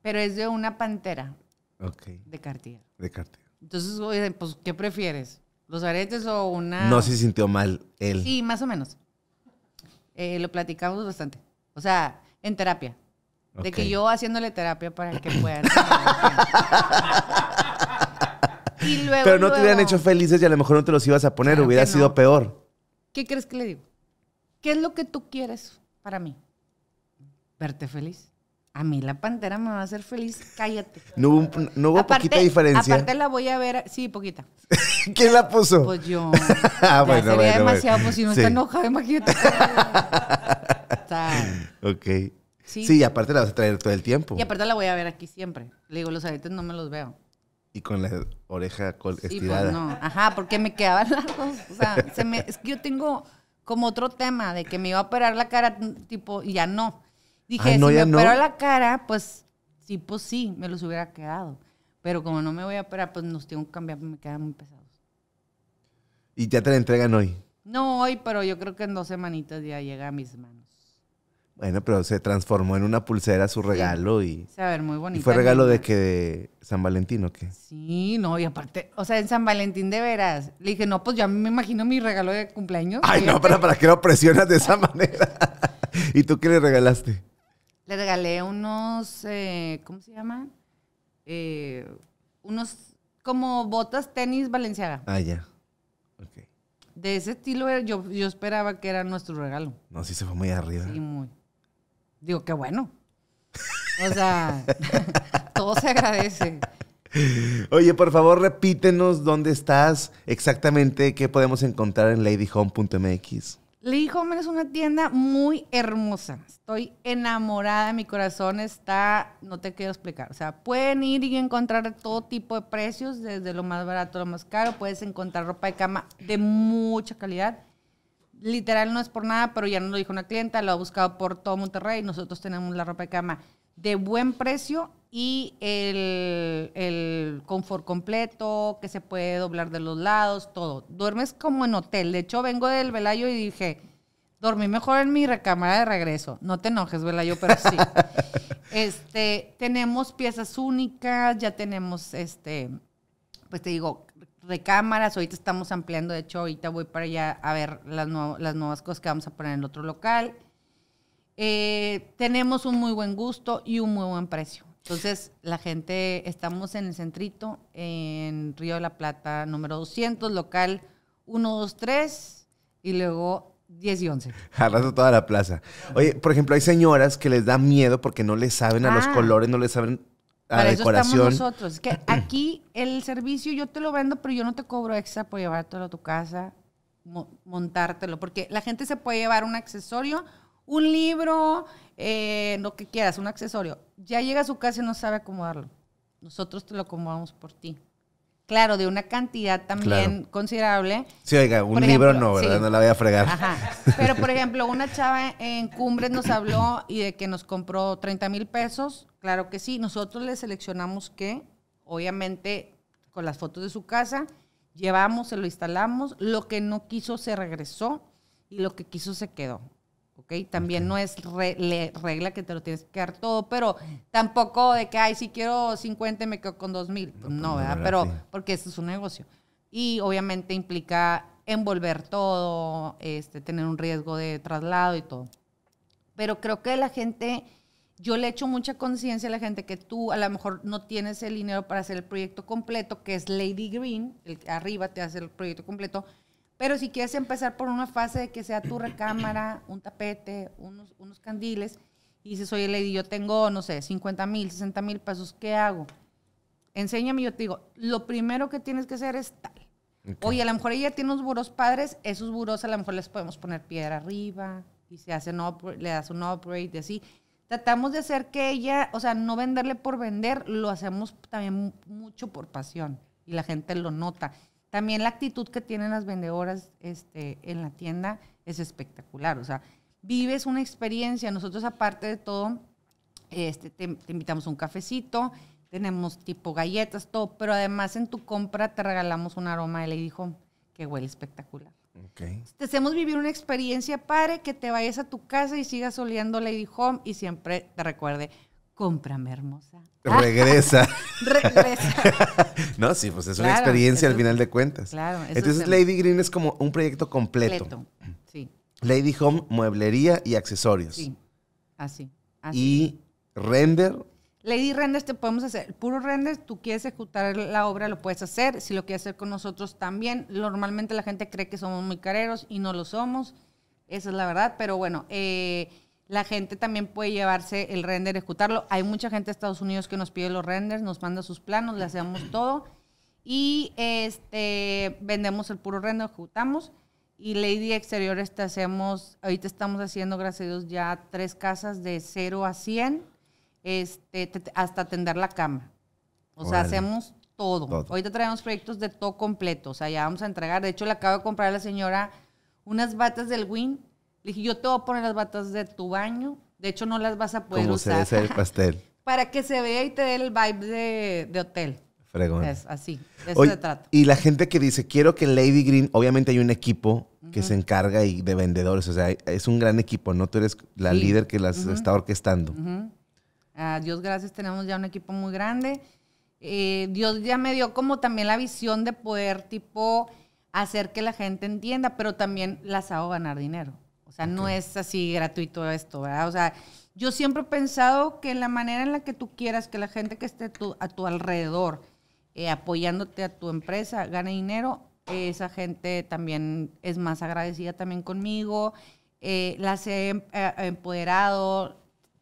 Speaker 2: Pero es de una pantera.
Speaker 1: Ok. De Cartier. De Cartier.
Speaker 2: Entonces, pues, ¿qué prefieres? ¿Los aretes o una...? No se
Speaker 1: sintió mal él. Sí,
Speaker 2: más o menos. Eh, lo platicamos bastante. O sea, en terapia. De que yo haciéndole terapia para que puedan... Pero no te hubieran hecho
Speaker 1: felices y a lo mejor no te los ibas a poner, hubiera sido peor.
Speaker 2: ¿Qué crees que le digo? ¿Qué es lo que tú quieres para mí? ¿Verte feliz? a mí la pantera me va a hacer feliz, cállate. No hubo, no poquita diferencia. Aparte la voy a ver, sí, poquita.
Speaker 1: ¿Quién la puso? Pues yo. ah, bueno, sería demasiado, pues si no está
Speaker 2: enojada, imagínate.
Speaker 1: ok. Sí. aparte la vas a traer todo el tiempo. Y
Speaker 2: aparte la voy a ver aquí siempre. Le digo, los aretes no me los veo.
Speaker 1: Y con la oreja pues, estirada. Pues no.
Speaker 2: Ajá, porque me quedaban dos. O sea, se me, es que yo tengo como otro tema de que me iba a operar la cara, tipo, y ya no. Dije, no, si me la cara, pues sí, pues sí, me los hubiera quedado. Pero como no me voy a operar, pues nos tengo que cambiar, me quedan muy pesados.
Speaker 1: ¿Y ya te la entregan hoy?
Speaker 2: No hoy, pero yo creo que en dos semanitas ya llega a mis manos.
Speaker 1: Bueno, pero se transformó en una pulsera su regalo y... Se ver, muy bonito. fue regalo de que de San Valentín o qué?
Speaker 2: Sí, no, y aparte, o sea, en San Valentín de veras. Le dije, no, pues ya me imagino mi regalo de cumpleaños. Ay, no, pero
Speaker 1: ¿para qué lo presionas de esa manera? ¿Y tú qué le regalaste?
Speaker 2: le regalé unos, eh, ¿cómo se llama? Eh, unos como botas tenis valenciana. Ah, ya. Ok. De ese estilo eh, yo, yo esperaba que era nuestro regalo.
Speaker 1: No, sí se fue muy arriba.
Speaker 2: Sí, muy. Digo, qué bueno. O sea, todo se agradece.
Speaker 1: Oye, por favor, repítenos dónde estás exactamente, qué podemos encontrar en ladyhome.mx.
Speaker 2: Lee Home es una tienda muy hermosa. Estoy enamorada, mi corazón está, no te quiero explicar. O sea, pueden ir y encontrar todo tipo de precios, desde lo más barato a lo más caro. Puedes encontrar ropa de cama de mucha calidad. Literal no es por nada, pero ya nos lo dijo una clienta, lo ha buscado por todo Monterrey. Nosotros tenemos la ropa de cama de buen precio y el, confort completo, que se puede doblar de los lados, todo. Duermes como en hotel. De hecho, vengo del Velayo y dije, dormí mejor en mi recámara de regreso. No te enojes, Velayo, pero sí. este, tenemos piezas únicas, ya tenemos, este, pues te digo, recámaras. Ahorita estamos ampliando, de hecho, ahorita voy para allá a ver las, las nuevas cosas que vamos a poner en el otro local. Eh, tenemos un muy buen gusto y un muy buen precio. Entonces, la gente, estamos en el centrito, en Río de la Plata, número 200, local 123, y luego 10 y 11.
Speaker 1: Arrasa toda la plaza. Oye, por ejemplo, hay señoras que les da miedo porque no les saben a los ah. colores, no les saben a para la decoración. Eso estamos
Speaker 2: nosotros. Es que aquí el servicio yo te lo vendo, pero yo no te cobro extra por llevártelo a tu casa, montártelo, porque la gente se puede llevar un accesorio, un libro, eh, lo que quieras, un accesorio. Ya llega a su casa y no sabe acomodarlo. Nosotros te lo acomodamos por ti. Claro, de una cantidad también considerable. Sí, oiga, un libro no, ¿verdad? No la voy a fregar. Pero, por ejemplo, una chava en Cumbres nos habló y de que nos compró 30 mil pesos. Claro que sí. Nosotros le seleccionamos que, obviamente, con las fotos de su casa, llevamos, se lo instalamos. Lo que no quiso se regresó y lo que quiso se quedó. ¿ok? También no es regla que te lo tienes que dar todo, pero tampoco de que, ay, si quiero 50 me quedo con 2000. No, no pues, ¿verdad? pero porque esto es un negocio. Y obviamente implica envolver todo, este, tener un riesgo de traslado y todo. Pero creo que la gente, yo le echo mucha conciencia a la gente que tú a lo mejor no tienes el dinero para hacer el proyecto completo, que es Lady Green, el, arriba te hace el proyecto completo, pero si quieres empezar por una fase de que sea tu recámara, un tapete, unos, candiles, y dices, oye, Lady, yo tengo, no sé, 50 mil, 60 mil pesos, ¿qué hago? Enséñame, yo te digo, lo primero que tienes que hacer es tal. Oye, a lo mejor ella tiene unos buros padres, esos buros a lo mejor les podemos poner piedra arriba, y se hace le das un upgrade, y así. Tratamos de hacer que ella, o sea, no venderle por vender, lo hacemos también mucho por pasión, y la gente lo nota. También la actitud que tienen las vendedoras este, en la tienda es espectacular. O sea, vives una experiencia. Nosotros, aparte de todo, este, te, invitamos un cafecito, tenemos tipo galletas, todo, pero además en tu compra te regalamos un aroma de Lady Home que huele espectacular. Okay. Te hacemos vivir una experiencia padre, que te vayas a tu casa y sigas oliendo Lady Home y siempre te recuerde, cómprame hermosa. Regresa. Regresa. no, sí, pues es una experiencia al final de cuentas. Claro. Entonces Lady
Speaker 1: Green es como un proyecto completo. completo. Sí. Lady Home, mueblería y accesorios. Sí, así. así. Y render.
Speaker 2: Lady Render te podemos hacer, puro render, tú quieres ejecutar la obra, lo puedes hacer, si lo quieres hacer con nosotros también. Normalmente la gente cree que somos muy careros y no lo somos, esa es la verdad, pero bueno, eh, la gente también puede llevarse el render, ejecutarlo. Hay mucha gente de Estados Unidos que nos pide los renders, nos manda sus planos, le hacemos todo. Y este, vendemos el puro render, ejecutamos. Y Lady Exteriores te hacemos, ahorita estamos haciendo, gracias a Dios, ya tres casas de 0 a 100, este, hasta tender la cama. O sea, hacemos todo. Ahorita traemos proyectos de todo completo. O sea, ya vamos a entregar. De hecho, le acabo de comprar a la señora unas batas del Win le dije, yo te voy a poner las batas de tu baño. De hecho, no las vas a poder Como usar. el pastel. Para que se vea y te dé el vibe de, hotel.
Speaker 1: Fregón. Es así, de eso Y la gente que dice, quiero que Lady Green, obviamente hay un equipo que se encarga y de vendedores, o sea, es un gran equipo, ¿no? Tú eres la líder que las está orquestando.
Speaker 2: Dios gracias, tenemos ya un equipo muy grande. Eh, Dios ya me dio como también la visión de poder, tipo, hacer que la gente entienda, pero también las hago ganar dinero. O sea, no es así gratuito esto, ¿verdad? O sea, yo siempre he pensado que la manera en la que tú quieras que la gente que esté a tu alrededor eh, apoyándote a tu empresa gane dinero, esa gente también es más agradecida también conmigo, eh, las he eh, empoderado.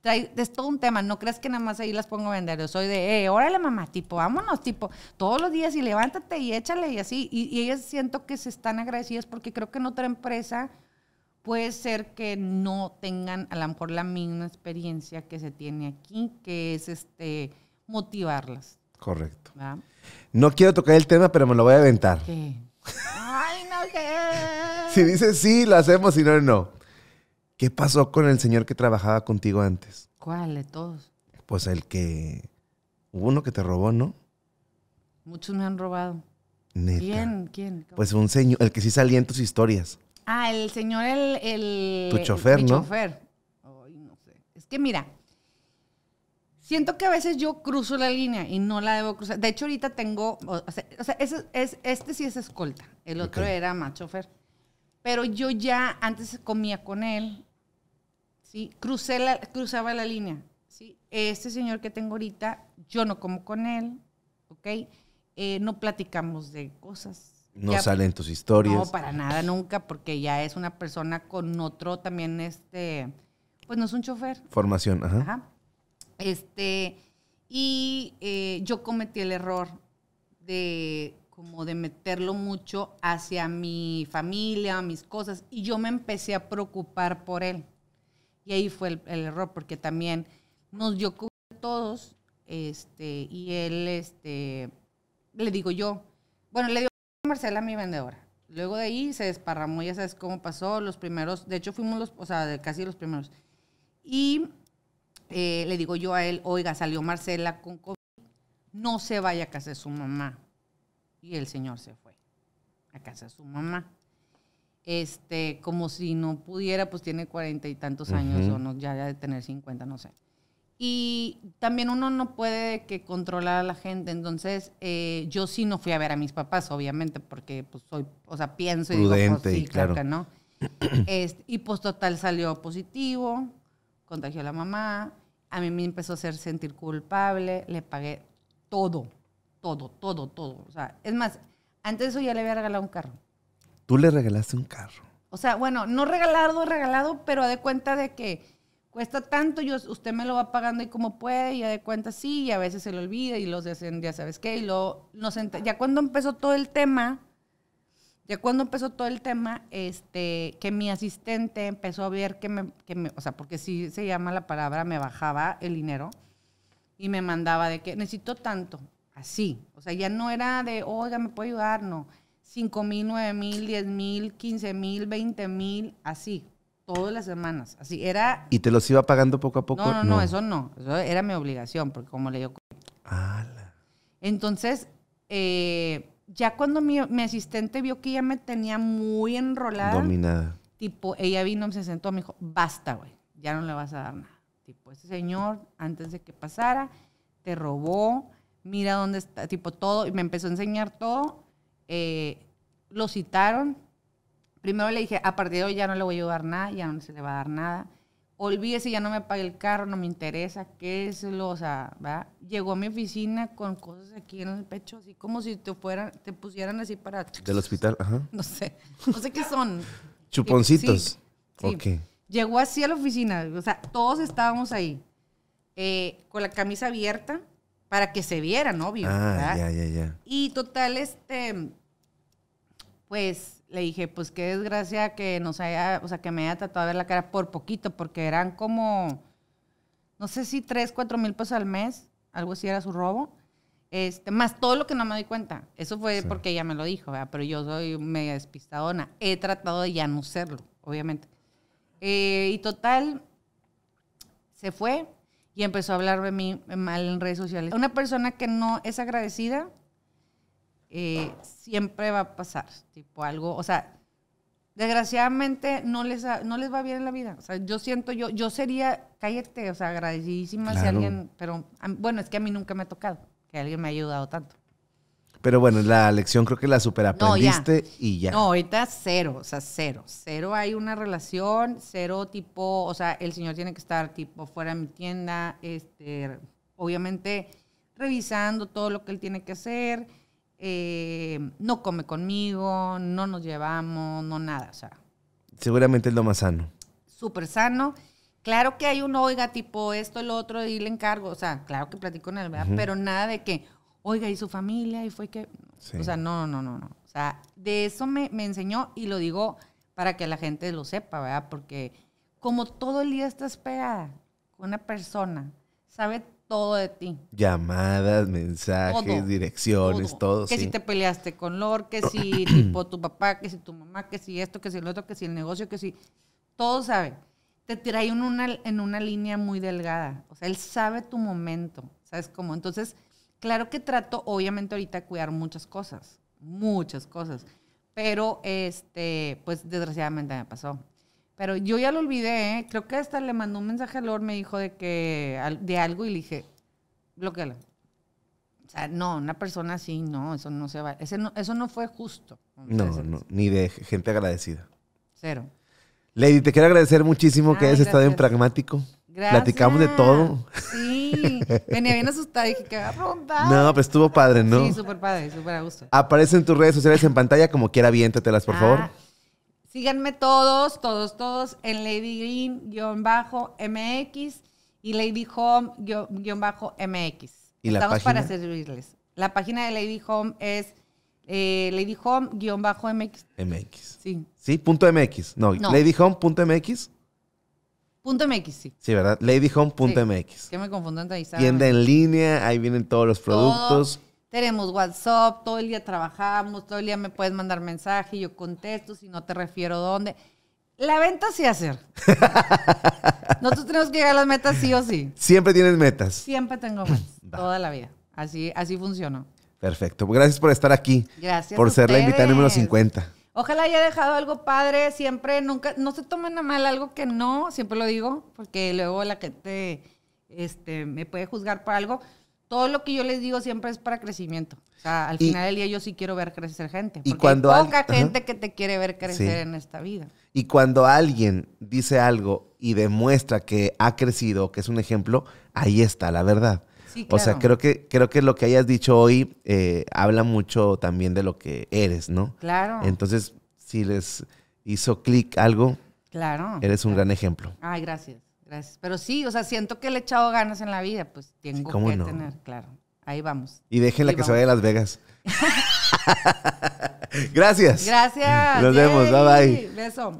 Speaker 2: es todo un tema, no creas que nada más ahí las pongo a vender. Yo soy de, órale mamá, tipo, vámonos, tipo, todos los días y levántate y échale y así. Y, y ellas siento que se están agradecidas porque creo que en otra empresa puede ser que no tengan a lo mejor la misma experiencia que se tiene aquí, que es este motivarlas. Correcto.
Speaker 1: No quiero tocar el tema, pero me lo voy a aventar.
Speaker 2: ¿Qué? Ay, no,
Speaker 1: ¿qué? si dices sí, lo hacemos, si no, no. ¿Qué pasó con el señor que trabajaba contigo antes?
Speaker 2: ¿Cuál de todos?
Speaker 1: Pues el que... Hubo uno que te robó, ¿no?
Speaker 2: Muchos me han robado. ¿Quién? ¿Quién?
Speaker 1: Pues un señor, el que sí salía en tus historias.
Speaker 2: Ah, el señor, el. el tu chofer, mi chofer. no Es que mira, siento que a veces yo cruzo la línea y no la debo cruzar. De hecho, ahorita tengo. O, sea, este sí es escolta. El otro era más chofer. Pero yo ya antes comía con él. Sí, crucé la, cruzaba la línea. Sí, este señor que tengo ahorita, yo no como con él. ¿Ok? Eh, no platicamos de cosas no salen
Speaker 1: tus historias. No,
Speaker 2: para nada, nunca, porque ya es una persona con otro también, este, pues no es un chofer.
Speaker 1: Formación, ajá.
Speaker 2: Este, y eh, yo cometí el error de como de meterlo mucho hacia mi familia, mis cosas, y yo me empecé a preocupar por él. Y ahí fue el, error, porque también nos dio todos, este, y él, este, le digo yo, bueno, le digo Marcela mi vendedora. Luego de ahí se desparramó, ya sabes cómo pasó, los primeros, de hecho fuimos los, o sea, de casi los primeros. Y eh, le digo yo a él, oiga, salió Marcela con COVID, no se vaya a casa de su mamá. Y el señor se fue a casa de su mamá. Este, como si no pudiera, pues tiene cuarenta y tantos años, o no, ya, ya de tener cincuenta, no sé. Y también uno no puede que controlar a la gente. Entonces, eh, yo sí no fui a ver a mis papás, obviamente, porque pues soy, o sea, pienso y digo, pues, sí, claro. no. Este, y pues total salió positivo, contagió a la mamá, a mí me empezó a hacer sentir culpable, le pagué todo, todo, todo, todo. O sea, es más, antes de eso ya le había regalado un carro.
Speaker 1: Tú le regalaste un carro.
Speaker 2: O sea, bueno, no regalado, regalado, pero de cuenta de que cuesta tanto, yo, usted me lo va pagando y como puede, ya de cuenta sí, y a veces se le olvida y los hacen, ya sabes qué, y lo ya cuando empezó todo el tema, ya cuando empezó todo el tema, este, que mi asistente empezó a ver que me, o sea, porque sí se llama la palabra, me bajaba el dinero y me mandaba de que necesito tanto, así, o sea, ya no era de, oiga, me puede ayudar, no, Cinco mil, nueve mil, diez mil, 15 mil, 20 mil, así, todas las semanas. Así era.
Speaker 1: ¿Y te los iba pagando poco a poco? No, no, no, eso
Speaker 2: no. Eso era mi obligación, porque como le dio... ¡Hala! Entonces, eh, ya cuando mi, asistente vio que ya me tenía muy enrolada. Dominada. Tipo, ella vino, se sentó, me dijo, basta, güey, ya no le vas a dar nada. Tipo, ese señor, antes de que pasara, te robó, mira dónde está, tipo todo, y me empezó a enseñar todo. Eh, lo citaron, Primero le dije, a partir de hoy ya no le voy a ayudar nada, ya no se le va a dar nada. Olvídese, ya no me pague el carro, no me interesa, qué es lo, o sea, ¿verdad? Llegó a mi oficina con cosas aquí en el pecho, así como si te fueran, te pusieran así para... Del hospital, ajá. No sé, no sé qué son.
Speaker 1: Chuponcitos.
Speaker 2: Sí, Llegó así a la oficina, o sea, todos estábamos ahí, eh, con la camisa abierta, para que se vieran, obvio. Ah, ya, ya, ya. Y total, este, pues le dije, pues qué desgracia que nos haya, o sea, que me haya tratado de ver la cara por poquito, porque eran como, no sé si tres, cuatro mil pesos al mes, algo así era su robo. Este, más todo lo que no me doy cuenta. Eso fue porque ella me lo dijo, pero yo soy media despistadona. He tratado de ya no serlo, obviamente. Eh, y total, se fue y empezó a hablar de mí eh, mal en redes sociales. Una persona que no es agradecida, eh, siempre va a pasar, tipo algo, o sea, desgraciadamente no les, no les va bien en la vida. O sea, yo siento, yo, yo sería, cállate, o sea, agradecidísima si alguien, pero bueno, es que a mí nunca me ha tocado que alguien me ha ayudado tanto.
Speaker 1: Pero bueno, la lección creo que la superaprendiste y ya. No,
Speaker 2: ahorita cero, o sea, cero. Cero hay una relación, cero tipo, o sea, el señor tiene que estar tipo fuera de mi tienda, este, obviamente revisando todo lo que él tiene que hacer eh, no come conmigo, no nos llevamos, no nada, o sea.
Speaker 1: Seguramente es lo más
Speaker 2: sano. Súper sano. Claro que hay un, oiga, tipo esto, el otro, y le encargo, o sea, claro que platico con él, ¿verdad? Pero nada de que, oiga, y su familia, y fue que, o sea, no, no, no, no. O sea, de eso me, me enseñó y lo digo para que la gente lo sepa, ¿verdad? Porque como todo el día está pegada con una persona, sabe todo de ti.
Speaker 1: Llamadas, mensajes, direcciones, todo. que si te
Speaker 2: peleaste con Lor, que si tipo tu papá, que si tu mamá, que si esto, que si lo otro, que si el negocio, que si... Todo sabe. Te trae en una, en una línea muy delgada. O sea, él sabe tu momento. ¿Sabes cómo? Entonces, claro que trato, obviamente, ahorita cuidar muchas cosas. Muchas cosas. Pero, este, pues, desgraciadamente me pasó. Pero yo ya lo olvidé, ¿eh? creo que hasta le mandó un mensaje a Lord, me dijo de que de algo y le dije, bloqueala. O sea, no, una persona así, no, eso no se va. eso no fue justo. No,
Speaker 1: no, ni de gente agradecida. Cero. Lady, te quiero agradecer muchísimo que hayas estado en Pragmático. Gracias. Platicamos de todo.
Speaker 2: Sí, venía bien asustada. y Dije, ¿qué va a No, pues estuvo padre, ¿no? Sí, súper padre, súper a gusto. Aparece
Speaker 1: en tus redes sociales en pantalla como quiera, viéntatelas, por ah, favor.
Speaker 2: Síganme todos, todos, todos en Lady Green-MX y Lady Home-MX. Estamos para servirles. La página de Lady Home es eh, ladyhome-mx.
Speaker 1: MX. Sí. Sí, punto MX. No, ladyhome.mx.
Speaker 2: Punto MX, sí.
Speaker 1: Sí, ¿verdad? Ladyhome.mx. Sí,
Speaker 2: que me confundo en Tienda
Speaker 1: en línea, ahí vienen todos los productos
Speaker 2: tenemos WhatsApp, todo el día trabajamos, todo el día me puedes mandar mensaje, yo contesto, si no te refiero dónde. La venta sí hacer. Nosotros tenemos que llegar a las metas sí o sí.
Speaker 1: Siempre tienes metas.
Speaker 2: Siempre tengo metas, toda la vida. Así, así funcionó.
Speaker 1: Perfecto. Pues gracias por estar aquí. Gracias. Por ser la invitada número 50.
Speaker 2: Ojalá haya dejado algo padre. Siempre, nunca, no se tomen a mal algo que no, siempre lo digo, porque luego la gente este, me puede juzgar por algo todo lo que yo les digo siempre es para crecimiento. O sea, al final del día yo sí quiero ver crecer gente. Porque y hay poca gente que te quiere ver crecer en esta vida.
Speaker 1: Y cuando alguien dice algo y demuestra que ha crecido, que es un ejemplo, ahí está la verdad. O sea, creo que, creo que lo que hayas dicho hoy eh, habla mucho también de lo que eres, ¿no? Claro. Entonces, si les hizo clic algo,
Speaker 2: eres un gran ejemplo. Ay, gracias. Pero sí, o sea, siento que le he echado ganas en la vida, pues tengo que tener, claro. Ahí vamos. Y déjenla que se vaya a Las Vegas.
Speaker 1: Gracias. Gracias. Nos vemos. Bye bye.
Speaker 2: Beso.